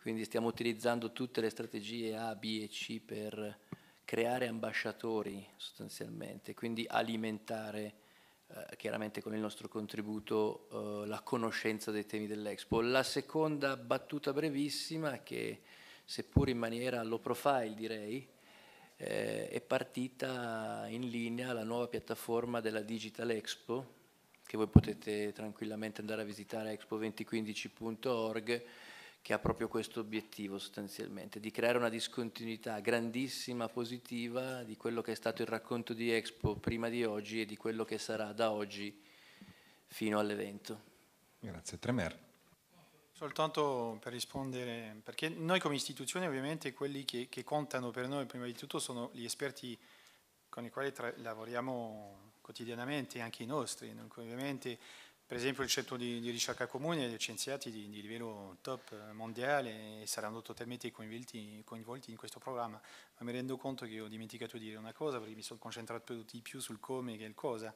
Quindi stiamo utilizzando tutte le strategie A, B e C per creare ambasciatori sostanzialmente, quindi alimentare eh, chiaramente con il nostro contributo eh, la conoscenza dei temi dell'Expo. La seconda battuta brevissima che seppur in maniera low profile direi, eh, è partita in linea la nuova piattaforma della Digital Expo che voi potete tranquillamente andare a visitare expo2015.org che ha proprio questo obiettivo sostanzialmente, di creare una discontinuità grandissima, positiva di quello che è stato il racconto di Expo prima di oggi e di quello che sarà da oggi fino all'evento. Grazie. Tremer. Soltanto per rispondere, perché noi come istituzione ovviamente quelli che, che, contano per noi prima di tutto sono gli esperti con i quali lavoriamo quotidianamente, anche i nostri, ovviamente per esempio il centro di, di ricerca comune, licenziati di, di, livello top eh, mondiale saranno totalmente coinvolti, coinvolti, in questo programma, ma mi rendo conto che ho dimenticato di dire una cosa perché mi sono concentrato di più sul come che il cosa.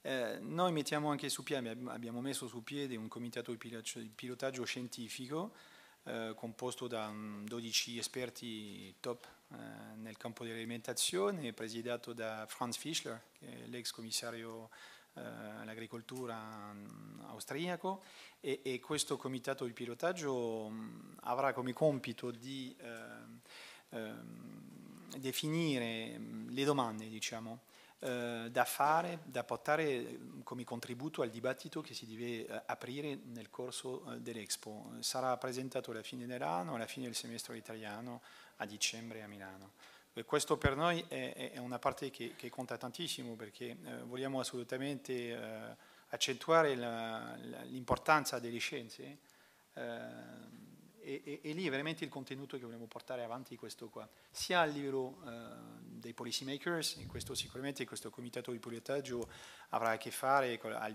Eh, noi mettiamo anche su piedi, abbiamo messo su piedi un comitato di pilotaggio scientifico eh, composto da 12 mm, esperti top eh, nel campo dell'alimentazione, presidato da Franz Fischler, l'ex commissario eh, l'agricoltura mm, austriaco e, e, questo comitato di pilotaggio mm, avrà come compito di eh, ehm, definire mm, le domande diciamo, eh, da fare, da portare come contributo al dibattito che si deve aprire nel corso dell'Expo. Sarà presentato alla fine dell'anno, alla fine del semestre italiano, a dicembre a Milano. Questo per noi è, è una parte che, che, conta tantissimo perché eh, vogliamo assolutamente eh, accentuare l'importanza delle scienze eh, e, e, e, lì è veramente il contenuto che vogliamo portare avanti questo qua, sia a livello eh, dei policymakers, in questo sicuramente questo comitato di pilotaggio avrà a che fare con, al,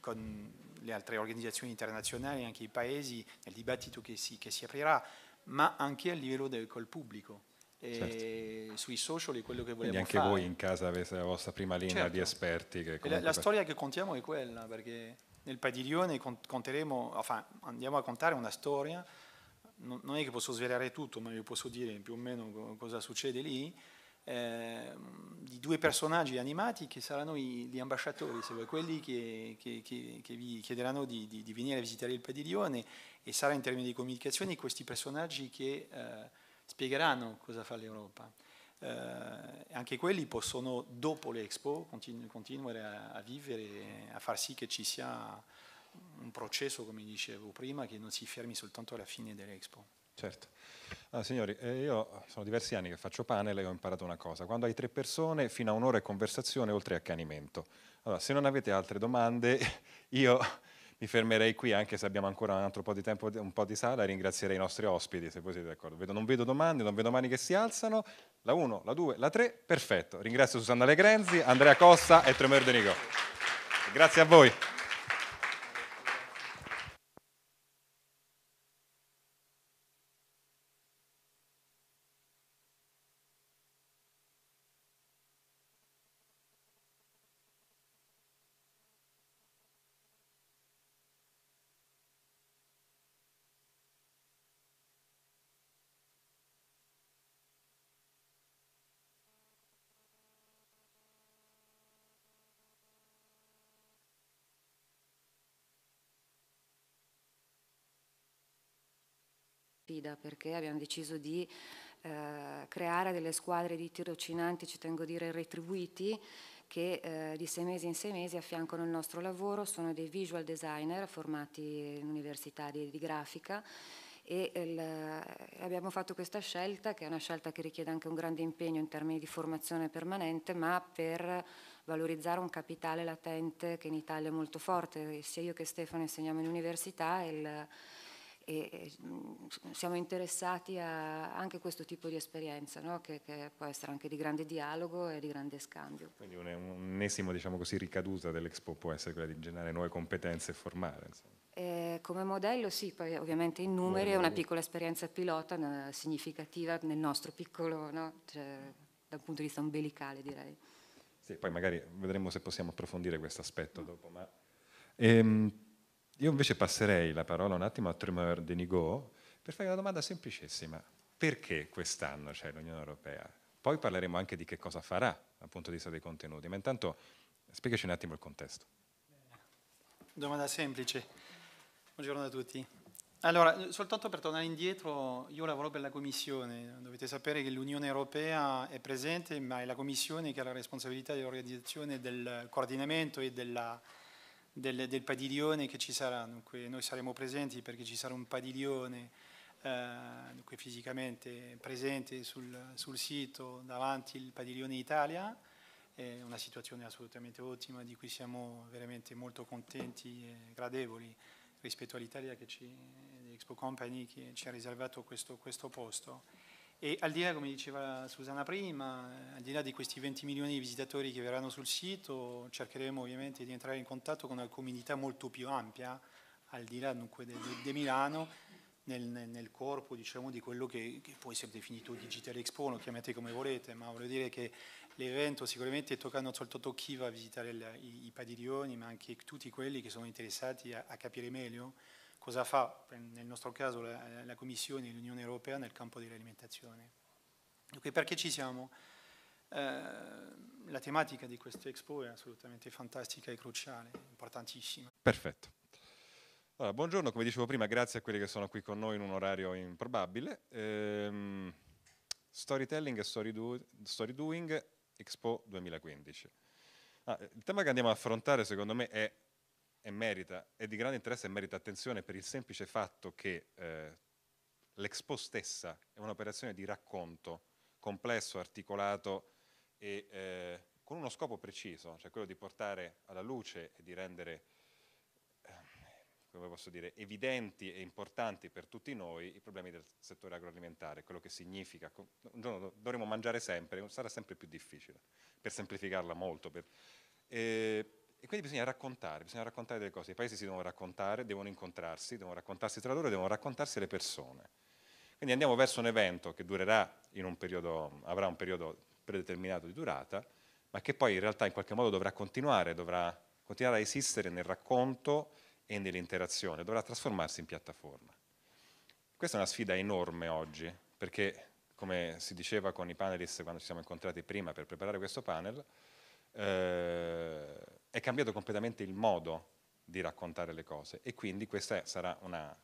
con le altre organizzazioni internazionali, anche i paesi, nel dibattito che si, che si aprirà, ma anche a livello del col pubblico certo. sui social e quello che vogliamo Quindi anche fare. voi in casa avete la vostra prima linea certo. di esperti. la, la storia che contiamo è quella, perché nel padiglione conteremo, enfin, ah, andiamo a contare una storia, non, non è che posso svelare tutto, ma vi posso dire più o meno cosa succede lì, eh, di due personaggi animati che saranno i, gli ambasciatori, se vuoi, quelli che, che, che, che vi chiederanno di, di, di, venire a visitare il padiglione e sarà in termini di comunicazione questi personaggi che... Eh, spiegheranno cosa fa l'Europa. Eh, anche quelli possono, dopo l'Expo, continu- continuare a, a vivere, a far sì che ci sia un processo, come dicevo prima, che non si fermi soltanto alla fine dell'Expo. Certo. Ah, signori, eh, io sono diversi anni che faccio panel e ho imparato una cosa. Quando hai tre persone, fino a un'ora è conversazione, oltre accanimento. Allora, se non avete altre domande, (laughs) io mi fermerei qui, anche se abbiamo ancora un altro po' di tempo, un po' di sala, ringrazierei i nostri ospiti, se voi siete d'accordo. Vedo, non vedo domande, non vedo mani che si alzano. La 1, la 2, la 3, perfetto. Ringrazio Susanna Legrenzi, Andrea Cossa e Tremor De Nico. Grazie a voi. sfida perché abbiamo deciso di eh, creare delle squadre di tirocinanti, ci tengo a dire retribuiti, che eh, di sei mesi in sei mesi affiancano il nostro lavoro, sono dei visual designer formati in università di, di grafica e eh, il, eh, abbiamo fatto questa scelta che è una scelta che richiede anche un grande impegno in termini di formazione permanente ma per valorizzare un capitale latente che in Italia è molto forte, sia io che Stefano insegniamo in università e il, e mm, siamo interessati a anche questo tipo di esperienza no? che, che, può essere anche di grande dialogo e di grande scambio. Quindi un'ennesima diciamo così, ricaduta dell'Expo può essere quella di generare nuove competenze e formare. Eh, come modello sì, poi ovviamente in numeri è una piccola esperienza pilota significativa nel nostro piccolo, no? cioè, dal punto di vista umbilicale direi. Sì, poi magari vedremo se possiamo approfondire questo aspetto no. Mm. dopo. Ma, ehm, io invece passerei la parola un attimo a Tremor Denigo per fare una domanda semplicissima. Perché quest'anno c'è l'Unione Europea? Poi parleremo anche di che cosa farà dal punto di vista dei contenuti, ma intanto spiegaci un attimo il contesto. Domanda semplice. Buongiorno a tutti. Allora, soltanto per tornare indietro, io lavoro per la Commissione. Dovete sapere che l'Unione Europea è presente, ma è la Commissione che ha la responsabilità dell'organizzazione del coordinamento e della del, del, padiglione che ci sarà. Dunque noi saremo presenti perché ci sarà un padiglione eh, fisicamente presente sul, sul, sito davanti al padiglione Italia. È una situazione assolutamente ottima di cui siamo veramente molto contenti e gradevoli rispetto all'Italia che ci, Expo Company che ci ha riservato questo, questo posto. E al di là, come diceva Susanna prima, al di là di questi 20 milioni di visitatori che verranno sul sito, cercheremo ovviamente di entrare in contatto con una comunità molto più ampia, al di là dunque di Milano, nel, nel, corpo diciamo, di quello che, che, può essere definito Digital Expo, lo chiamate come volete, ma voglio dire che l'evento sicuramente tocca non soltanto chi va a visitare il, i, i, padiglioni, ma anche tutti quelli che sono interessati a, a capire meglio cosa fa nel nostro caso la, la Commissione e l'Unione Europea nel campo dell'alimentazione. Okay, perché ci siamo? Eh, la tematica di questo Expo è assolutamente fantastica e cruciale, importantissima. Perfetto. Allora, buongiorno, come dicevo prima, grazie a quelli che sono qui con noi in un orario improbabile. Ehm, storytelling e story, do, story Doing Expo 2015. Ah, il tema che andiamo a affrontare, secondo me, è e merita, è di grande interesse e merita attenzione per il semplice fatto che eh, l'Expo stessa è un'operazione di racconto complesso, articolato e eh, con uno scopo preciso, cioè quello di portare alla luce e di rendere eh, come posso dire, evidenti e importanti per tutti noi i problemi del settore agroalimentare, quello che significa, un giorno dovremo mangiare sempre, sarà sempre più difficile, per semplificarla molto. Per, eh, e quindi bisogna raccontare, bisogna raccontare delle cose. I paesi si devono raccontare, devono incontrarsi, devono raccontarsi tra loro, devono raccontarsi le persone. Quindi andiamo verso un evento che durerà in un periodo, avrà un periodo predeterminato di durata, ma che poi in realtà in qualche modo dovrà continuare, dovrà continuare a esistere nel racconto e nell'interazione, dovrà trasformarsi in piattaforma. Questa è una sfida enorme oggi, perché come si diceva con i panelist quando ci siamo incontrati prima per preparare questo panel, eh, è cambiato completamente il modo di raccontare le cose e quindi questa sarà una,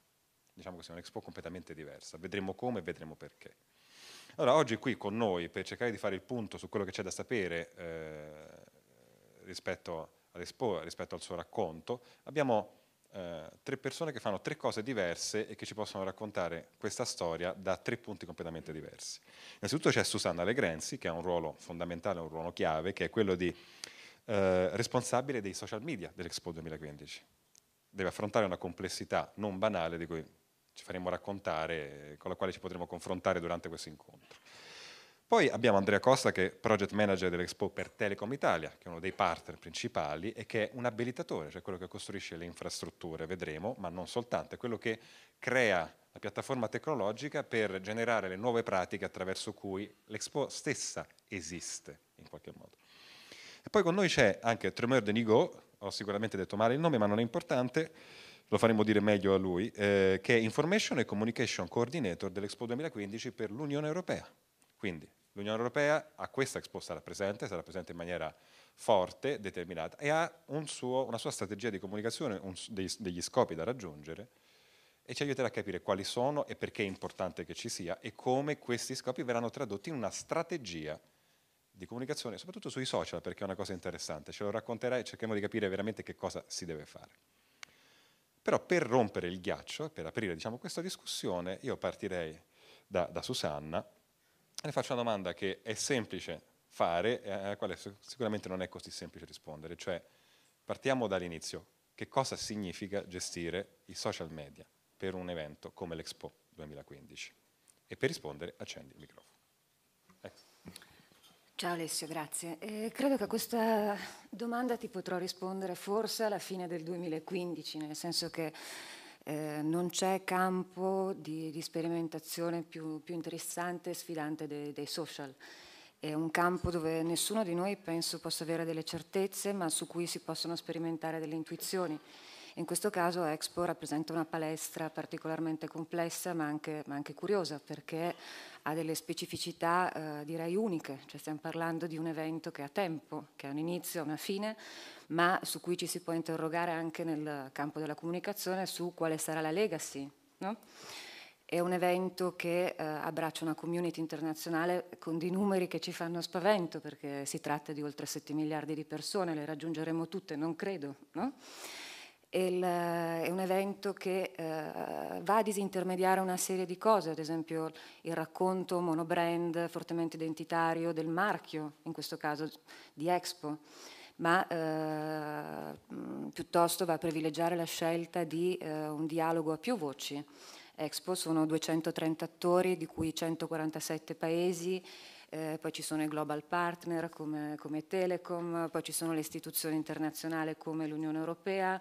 diciamo così, un'Expo completamente diversa. Vedremo come e vedremo perché. Allora, oggi qui con noi, per cercare di fare il punto su quello che c'è da sapere eh, rispetto all'Expo, rispetto al suo racconto, abbiamo eh, tre persone che fanno tre cose diverse e che ci possono raccontare questa storia da tre punti completamente diversi. Innanzitutto c'è Susanna Legrenzi, che ha un ruolo fondamentale, un ruolo chiave, che è quello di eh, responsabile dei social media dell'Expo 2015. Deve affrontare una complessità non banale di cui ci faremo raccontare, con la quale ci potremo confrontare durante questo incontro. Poi abbiamo Andrea Costa che è project manager dell'Expo per Telecom Italia, che è uno dei partner principali e che è un abilitatore, cioè quello che costruisce le infrastrutture, vedremo, ma non soltanto, è quello che crea la piattaforma tecnologica per generare le nuove pratiche attraverso cui l'Expo stessa esiste in qualche modo. E poi con noi c'è anche Tremeur de Nigo, ho sicuramente detto male il nome, ma non è importante, lo faremo dire meglio a lui, eh, che è Information and Communication Coordinator dell'Expo 2015 per l'Unione Europea. Quindi l'Unione Europea a questa Expo sarà presente, sarà presente in maniera forte, determinata e ha un suo, una sua strategia di comunicazione, un, degli, degli scopi da raggiungere e ci aiuterà a capire quali sono e perché è importante che ci sia e come questi scopi verranno tradotti in una strategia di comunicazione, soprattutto sui social, perché è una cosa interessante. Ce lo racconterai e cerchiamo di capire veramente che cosa si deve fare. Però per rompere il ghiaccio, per aprire diciamo, questa discussione, io partirei da, da Susanna e le faccio una domanda che è semplice fare, e alla quale sicuramente non è così semplice rispondere, cioè partiamo dall'inizio. Che cosa significa gestire i social media per un evento come l'Expo 2015? E per rispondere accendi il microfono. Ciao Alessio, grazie. Eh, credo che a questa domanda ti potrò rispondere forse alla fine del 2015, nel senso che eh, non c'è campo di, di sperimentazione più, più, interessante e sfidante dei, dei social. È un campo dove nessuno di noi penso possa avere delle certezze, ma su cui si possono sperimentare delle intuizioni. In questo caso Expo rappresenta una palestra particolarmente complessa ma anche, ma anche curiosa perché ha delle specificità eh, direi uniche, cioè stiamo parlando di un evento che ha tempo, che ha un inizio, una fine, ma su cui ci si può interrogare anche nel campo della comunicazione su quale sarà la legacy. No? È un evento che eh, abbraccia una community internazionale con dei numeri che ci fanno spavento perché si tratta di oltre 7 miliardi di persone, le raggiungeremo tutte, non credo. No? il, è un evento che eh, va a disintermediare una serie di cose, ad esempio il racconto monobrand fortemente identitario del marchio, in questo caso di Expo, ma eh, mm, piuttosto va a privilegiare la scelta di eh, un dialogo a più voci. Expo sono 230 attori, di cui 147 paesi, eh, poi ci sono i global partner come, come, Telecom, poi ci sono le istituzioni internazionali come l'Unione Europea,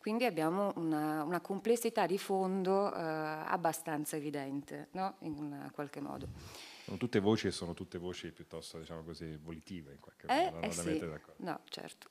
quindi abbiamo una, una complessità di fondo eh, abbastanza evidente, no? in qualche modo. Sono tutte voci e sono tutte voci piuttosto, diciamo così, volitive in qualche eh, modo. Eh sì, no, certo.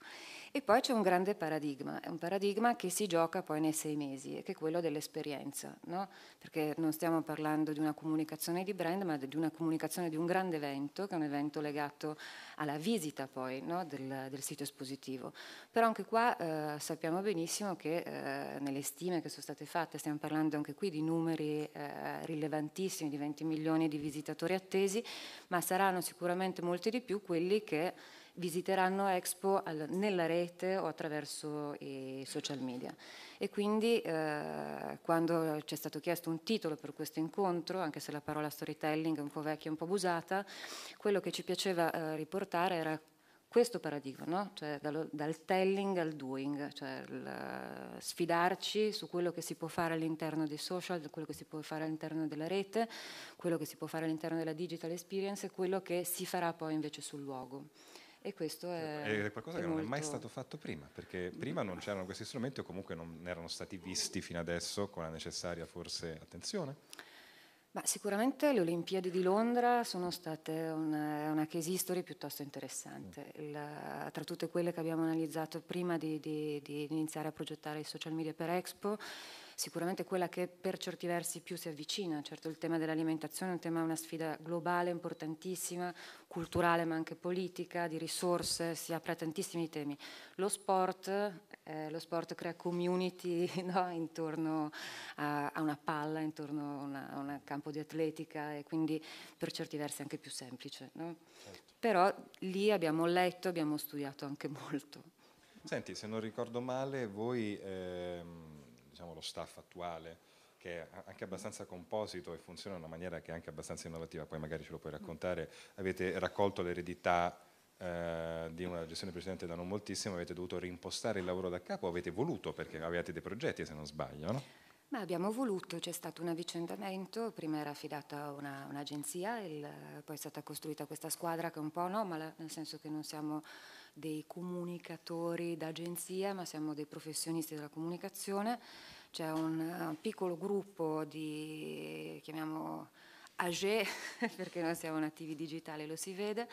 E poi c'è un grande paradigma, è un paradigma che si gioca poi nei sei mesi, che è quello dell'esperienza, no? perché non stiamo parlando di una comunicazione di brand, ma di una comunicazione di un grande evento, che è un evento legato alla visita poi no? del, del, sito espositivo. Però anche qua eh, sappiamo benissimo che eh, nelle stime che sono state fatte, stiamo parlando anche qui di numeri eh, rilevantissimi, di 20 milioni di visitatori attesi, ma saranno sicuramente molti di più quelli che visiteranno Expo al, nella rete o attraverso i social media. E quindi eh, quando ci è stato chiesto un titolo per questo incontro, anche se la parola storytelling è un po' vecchia, e un po' abusata, quello che ci piaceva eh, riportare era questo paradigma, no? cioè dallo, dal telling al doing, cioè il, eh, sfidarci su quello che si può fare all'interno dei social, quello che si può fare all'interno della rete, quello che si può fare all'interno della digital experience e quello che si farà poi invece sul luogo e questo è... È qualcosa è che molto... non è mai stato fatto prima, perché prima non c'erano questi strumenti o comunque non erano stati visti fino adesso con la necessaria forse attenzione. Ma sicuramente le Olimpiadi di Londra sono state una, una case history piuttosto interessante. Mm. La, tra tutte quelle che abbiamo analizzato prima di, di, di iniziare a progettare i social media per Expo, sicuramente quella che per certi versi più si avvicina. Certo il tema dell'alimentazione è un tema, una sfida globale importantissima, culturale ma anche politica, di risorse, si apre a tantissimi temi. Lo sport, eh, lo sport crea community (laughs) no? intorno a, a, una palla, intorno a, una, a un campo di atletica e quindi per certi versi è anche più semplice. No? Certo. Però lì abbiamo letto, abbiamo studiato anche molto. Senti, se non ricordo male, voi... Ehm diciamo, lo staff attuale che è anche abbastanza composito e funziona in una maniera che è anche abbastanza innovativa, poi magari ce lo puoi raccontare, avete raccolto l'eredità eh, di una gestione precedente da non moltissimo, avete dovuto rimpostare il lavoro da capo, avete voluto perché avevate dei progetti se non sbaglio, no? Ma abbiamo voluto, c'è stato un avvicendamento, prima era affidata una, un'agenzia, il, poi è stata costruita questa squadra che è un po' anomala, nel senso che non siamo dei comunicatori d'agenzia, ma siamo dei professionisti della comunicazione. C'è un, un eh, piccolo gruppo di, chiamiamo AG, (laughs) perché noi siamo nativi digitali, lo si vede,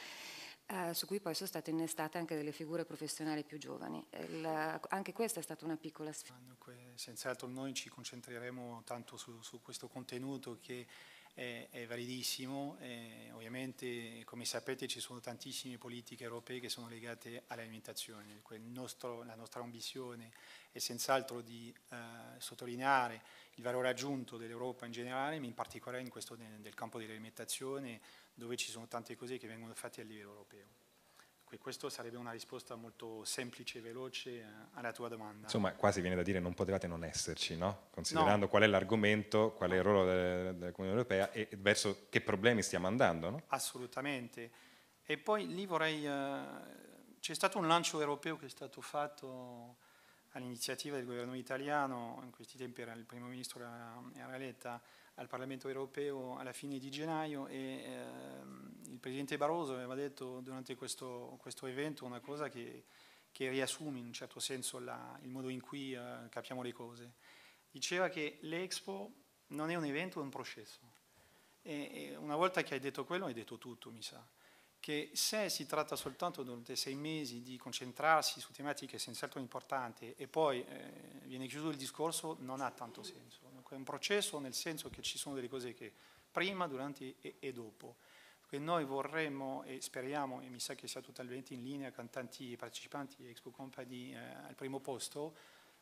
eh, su cui poi sono state innestate anche delle figure professionali più giovani. La, anche questa è stata una piccola sfida. senz'altro noi ci concentreremo tanto su, su questo contenuto che è, è validissimo, eh, ovviamente come sapete ci sono tantissime politiche europee che sono legate all'alimentazione, la nostra ambizione è senz'altro di eh, sottolineare il valore aggiunto dell'Europa in generale, ma in particolare in questo del campo dell'alimentazione, dove ci sono tante cose che vengono fatte a livello europeo. Questa sarebbe una risposta molto semplice e veloce eh, alla tua domanda. Insomma, quasi viene da dire non potevate non esserci, no? Considerando no. qual è l'argomento, qual è il ruolo della, della Comunione Europea e verso che problemi stiamo andando, no? Assolutamente. E poi lì vorrei... Uh, c'è stato un lancio europeo che è stato fatto all'iniziativa del governo italiano, in questi tempi era il primo ministro era Letta, al Parlamento europeo alla fine di gennaio e ehm, il presidente Barroso aveva detto durante questo, questo evento una cosa che, che, riassume in un certo senso la, il modo in cui eh, capiamo le cose. Diceva che l'Expo non è un evento, è un processo. E, e una volta che hai detto quello hai detto tutto, mi sa che se si tratta soltanto durante sei mesi di concentrarsi su tematiche senz'altro certo importanti e poi eh, viene chiuso il discorso non ha tanto senso. Dunque è un processo nel senso che ci sono delle cose che prima, durante e, e dopo. Dunque noi vorremmo e speriamo, e mi sa che sia totalmente in linea con tanti partecipanti Expo Company eh, al primo posto,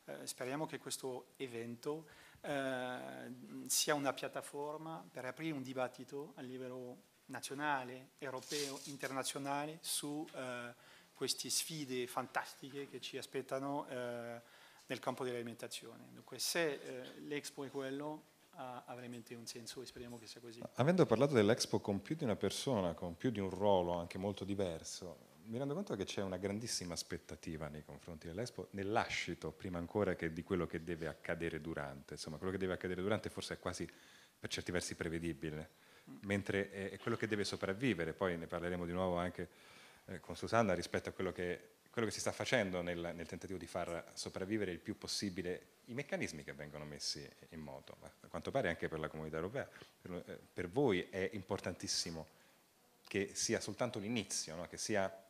eh, speriamo che questo evento eh, sia una piattaforma per aprire un dibattito a livello nazionale, europeo, internazionale su eh, queste sfide fantastiche che ci aspettano eh, nel campo dell'alimentazione. Dunque se eh, l'Expo è quello ha, ha, veramente un senso e speriamo che sia così. Avendo parlato dell'Expo con più di una persona, con più di un ruolo anche molto diverso, mi rendo conto che c'è una grandissima aspettativa nei confronti dell'Expo, nell'ascito, prima ancora che di quello che deve accadere durante. Insomma, quello che deve accadere durante forse è quasi per certi versi prevedibile mentre è, quello che deve sopravvivere, poi ne parleremo di nuovo anche eh, con Susanna rispetto a quello che, quello che si sta facendo nel, nel, tentativo di far sopravvivere il più possibile i meccanismi che vengono messi in moto, a quanto pare anche per la comunità europea, per, eh, per voi è importantissimo che sia soltanto l'inizio, no? che sia